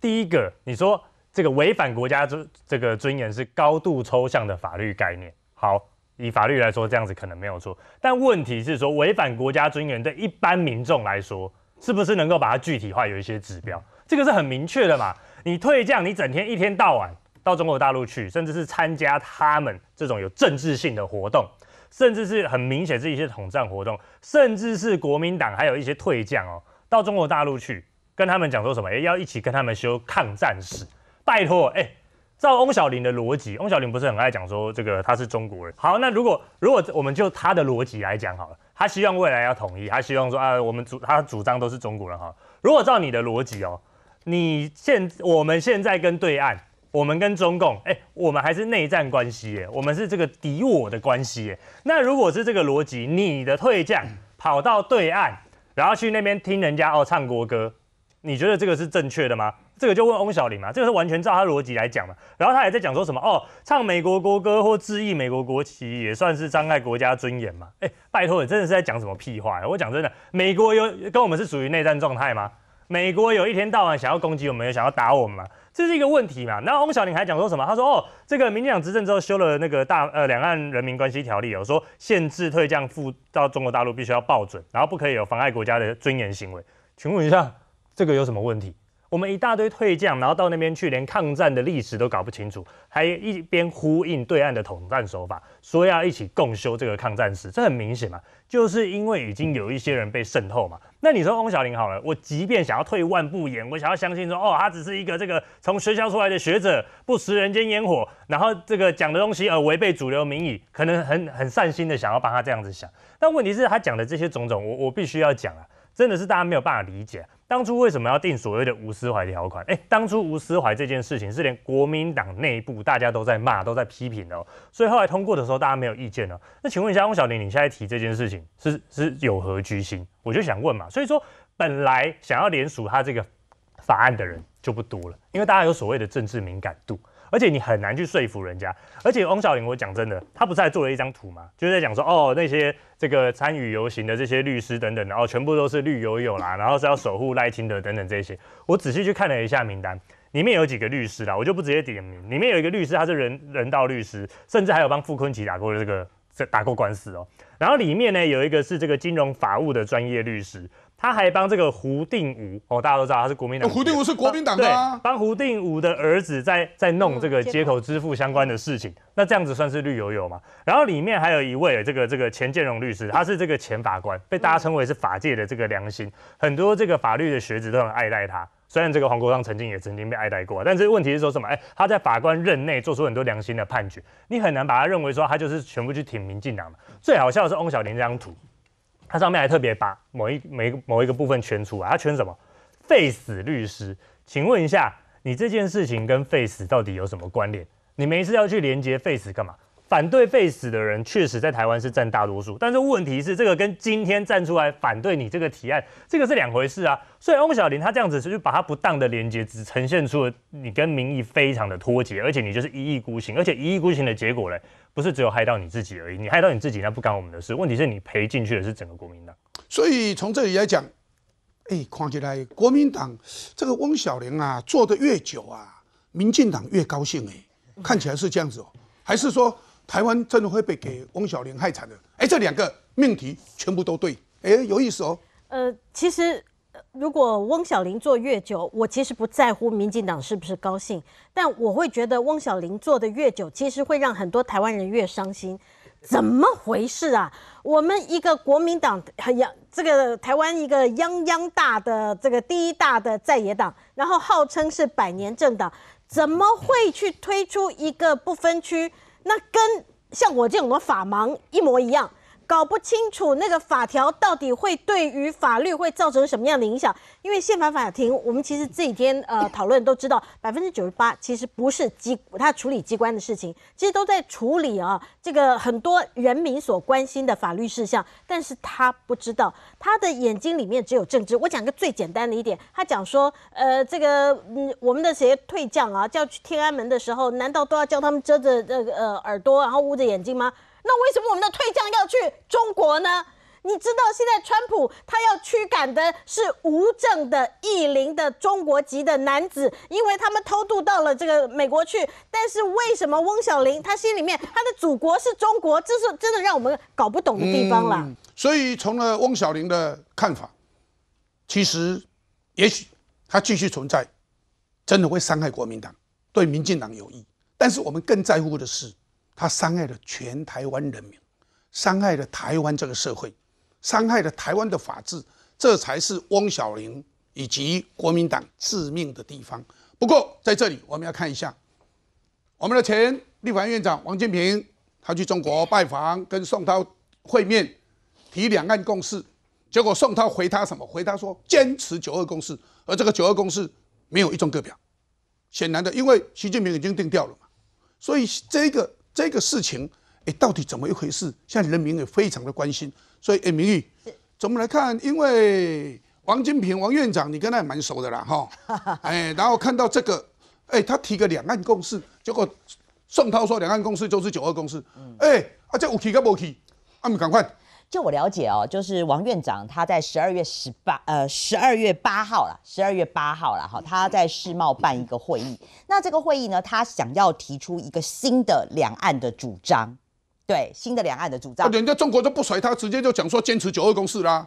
第一个，你说这个违反国家尊这个尊严是高度抽象的法律概念。好，以法律来说，这样子可能没有错。但问题是说，违反国家尊严对一般民众来说，是不是能够把它具体化？有一些指标，这个是很明确的嘛。你退将，你整天一天到晚。到中国大陆去，甚至是参加他们这种有政治性的活动，甚至是很明显是一些统战活动，甚至是国民党还有一些退将哦，到中国大陆去跟他们讲说什么？要一起跟他们修抗战史，拜托，哎，照翁小林的逻辑，翁小林不是很爱讲说这个他是中国人。好，那如果如果我们就他的逻辑来讲好了，他希望未来要统一，他希望说啊，我们主他主张都是中国人哈。如果照你的逻辑哦，你现我们现在跟对岸。我们跟中共，哎，我们还是内战关系，哎，我们是这个敌我的关系，哎，那如果是这个逻辑，你的退将跑到对岸，然后去那边听人家哦唱国歌，你觉得这个是正确的吗？这个就问翁小玲嘛，这个是完全照他逻辑来讲嘛，然后他还在讲说什么哦唱美国国歌或致意美国国旗也算是伤害国家尊严嘛？哎，拜托，你真的是在讲什么屁话？我讲真的，美国有跟我们是属于内战状态吗？美国有一天到晚想要攻击我们，有想要打我们。这是一个问题嘛？那翁小玲还讲说什么？他说：“哦，这个民进党执政之后修了那个大呃两岸人民关系条例哦，说限制退将赴到中国大陆必须要报准，然后不可以有妨碍国家的尊严行为。”请问一下，这个有什么问题？我们一大堆退将，然后到那边去，连抗战的历史都搞不清楚，还一边呼应对岸的统战手法，说要一起共修这个抗战史，这很明显嘛，就是因为已经有一些人被渗透嘛。那你说翁小玲好了，我即便想要退万步言，我想要相信说，哦，他只是一个这个从学校出来的学者，不食人间烟火，然后这个讲的东西而违背主流民意，可能很很善心的想要帮他这样子想，但问题是，他讲的这些种种，我我必须要讲啊。真的是大家没有办法理解，当初为什么要定所谓的无私怀条款？哎，当初无私怀这件事情是连国民党内部大家都在骂、都在批评的，所以后来通过的时候大家没有意见了。那请问一下翁小玲，你现在提这件事情是是有何居心？我就想问嘛，所以说本来想要联署他这个法案的人就不多了，因为大家有所谓的政治敏感度。而且你很难去说服人家，而且翁小玲，我讲真的，他不是还做了一张图嘛，就是在讲说，哦，那些这个参与游行的这些律师等等，然后全部都是绿油油啦，然后是要守护赖清德等等这些。我仔细去看了一下名单，里面有几个律师啦，我就不直接点名。里面有一个律师，他是人人道律师，甚至还有帮傅昆奇打过这个打过官司哦。然后里面呢有一个是这个金融法务的专业律师。他还帮这个胡定武哦，大家都知道他是国民党。胡定武是国民党的啊，帮胡定武的儿子在在弄这个街头支付相关的事情，那这样子算是绿油油嘛？然后里面还有一位这个这个钱建荣律师，他是这个前法官，被大家称为是法界的这个良心，很多这个法律的学子都很爱戴他。虽然这个黄国昌曾经也曾经被爱戴过，但是问题是说什么？哎，他在法官任内做出很多良心的判决，你很难把他认为说他就是全部去挺民进党的。最好笑的是翁小林这张图。他上面还特别把某一每某一个部分圈出来，他圈什么？费死律师，请问一下，你这件事情跟费死到底有什么关联？你没事要去连接费死干嘛？反对费死的人确实在台湾是占大多数，但是问题是，这个跟今天站出来反对你这个提案，这个是两回事啊。所以翁小玲他这样子就把他不当的连接，只呈现出了你跟民意非常的脱节，而且你就是一意孤行，而且一意孤行的结果呢？不是只有害到你自己而已，你害到你自己，那不干我们的事。问题是你赔进去的是整个国民党，所以从这里来讲，哎，看起来国民党这个翁小玲啊，做的越久啊，民进党越高兴哎，看起来是这样子哦，还是说台湾真的会被给翁小玲害惨了？哎，这两个命题全部都对，哎，有意思哦。呃，其实。如果翁小玲做越久，我其实不在乎民进党是不是高兴，但我会觉得翁小玲做的越久，其实会让很多台湾人越伤心。怎么回事啊？我们一个国民党，央这个台湾一个泱泱大的这个第一大的在野党，然后号称是百年政党，怎么会去推出一个不分区？那跟像我这种的法盲一模一样。搞不清楚那个法条到底会对于法律会造成什么样的影响，因为宪法法庭，我们其实这几天呃讨论都知道，百分之九十八其实不是机，他处理机关的事情，其实都在处理啊这个很多人民所关心的法律事项，但是他不知道，他的眼睛里面只有政治。我讲个最简单的一点，他讲说，呃，这个我们的谁退将啊，叫去天安门的时候，难道都要叫他们遮着那个呃耳朵，然后捂着眼睛吗？那为什么我们的退将要去中国呢？你知道现在川普他要驱赶的是无证的异邻的中国籍的男子，因为他们偷渡到了这个美国去。但是为什么翁小玲他心里面他的祖国是中国？这是真的让我们搞不懂的地方了。所以从了翁小玲的看法，其实也许他继续存在，真的会伤害国民党，对民进党有益。但是我们更在乎的是。他伤害了全台湾人民，伤害了台湾这个社会，伤害了台湾的法治，这才是汪晓玲以及国民党致命的地方。不过在这里，我们要看一下我们的前立法院长王建平，他去中国拜访，跟宋涛会面，提两岸共识，结果宋涛回他什么？回他说坚持九二共识，而这个九二共识没有一中各表，显然的，因为习近平已经定调了嘛，所以这个。这个事情，哎，到底怎么一回事？现在人民也非常的关心，所以，哎，明玉，怎么来看？因为王金平、王院长，你跟他也蛮熟的啦，哈，哎，*laughs* 然后看到这个，哎，他提个两岸共识，结果宋涛说，两岸共识就是九二共识，哎，啊，这有去跟无去，啊，唔赶快。就我了解哦，就是王院长他在十二月十八，呃，十二月八号了，十二月八号了哈，他在世贸办一个会议。那这个会议呢，他想要提出一个新的两岸的主张，对，新的两岸的主张。人家中国都不甩他，直接就讲说坚持九二共识啦。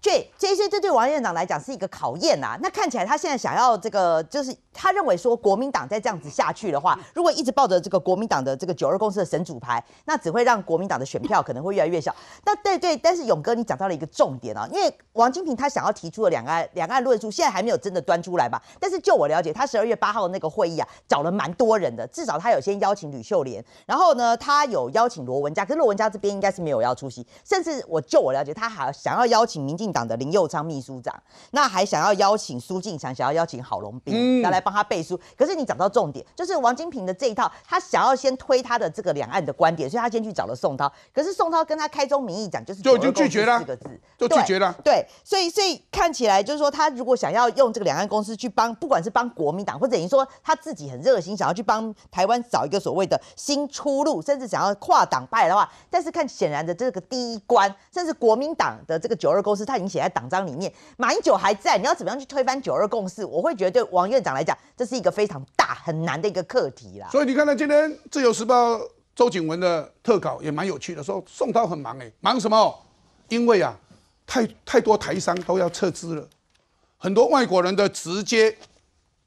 这这些这对王院长来讲是一个考验啊！那看起来他现在想要这个，就是他认为说国民党再这样子下去的话，如果一直抱着这个国民党的这个九二共识的神主牌，那只会让国民党的选票可能会越来越小。那对对，但是勇哥你讲到了一个重点啊，因为王金平他想要提出的两岸两岸论述，现在还没有真的端出来吧？但是就我了解，他十二月八号的那个会议啊，找了蛮多人的，至少他有先邀请吕秀莲，然后呢，他有邀请罗文佳，可是罗文佳这边应该是没有要出席，甚至我就我了解，他还想要邀请民进。党的林佑昌秘书长，那还想要邀请苏敬祥，想要邀请郝龙斌，要来帮他背书。可是你找到重点，就是王金平的这一套，他想要先推他的这个两岸的观点，所以他先去找了宋涛。可是宋涛跟他开宗明义讲，就是就就拒绝了四个字，就拒绝了。对，所以所以看起来就是说，他如果想要用这个两岸公司去帮，不管是帮国民党，或者于说他自己很热心，想要去帮台湾找一个所谓的新出路，甚至想要跨党派的话，但是看显然的这个第一关，甚至国民党的这个九二公司，他。你写在党章里面，马英九还在，你要怎么样去推翻九二共识？我会觉得对王院长来讲，这是一个非常大、很难的一个课题啦。所以你看，到今天《自由时报》周景文的特稿也蛮有趣的，说宋涛很忙哎，忙什么？因为啊，太太多台商都要撤资了，很多外国人的直接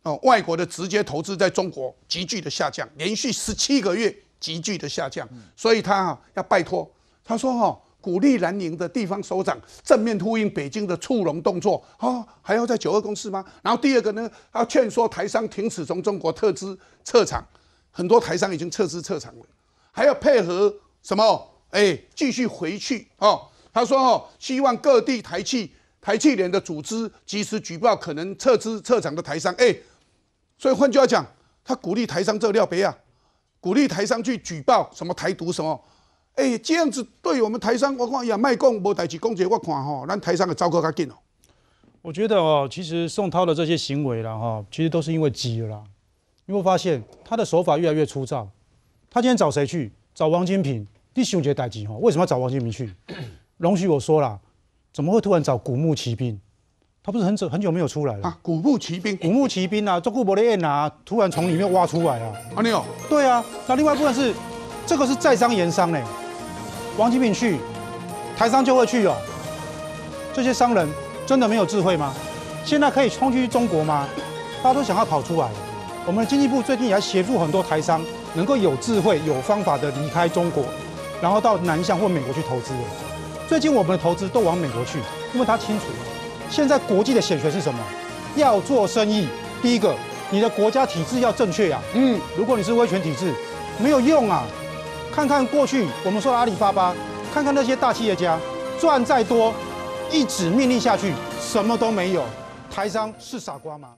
哦，外国的直接投资在中国急剧的下降，连续十七个月急剧的下降，所以他啊要拜托，他说哈。鼓励南宁的地方首长正面呼应北京的促融动作啊，还要在九二共识吗？然后第二个呢，要劝说台商停止从中国撤资撤厂，很多台商已经撤资撤厂了，还要配合什么？哎，继续回去哦。他说哦，希望各地台气台气联的组织及时举报可能撤资撤厂的台商。哎，所以换句话讲，他鼓励台商这料尿杯啊，鼓励台商去举报什么台独什么。哎，这样子对我们台商，我看呀，卖讲无代志，攻击，我看吼，咱台商的招够较紧哦。我觉得哦，其实宋涛的这些行为啦，哈，其实都是因为急了啦。你会发现他的手法越来越粗糙。他今天找谁去？找王金平、李修杰代急吼？为什么要找王金平去？*clears throat* 容许我说啦，怎么会突然找古墓骑兵？他不是很久很久没有出来了啊？古墓骑兵，古墓骑兵啊，做古博的也拿，突然从里面挖出来啊？啊，你牛？对啊，那另外一部分是这个是在商言商咧。王金平去，台商就会去哦。这些商人真的没有智慧吗？现在可以冲击中国吗？大家都想要跑出来。我们的经济部最近也协助很多台商能够有智慧、有方法的离开中国，然后到南向或美国去投资。最近我们的投资都往美国去，因为他清楚现在国际的显学是什么？要做生意，第一个，你的国家体制要正确呀。嗯，如果你是威权体制，没有用啊。看看过去我们说的阿里巴巴，看看那些大企业家，赚再多，一纸命令下去，什么都没有。台商是傻瓜吗？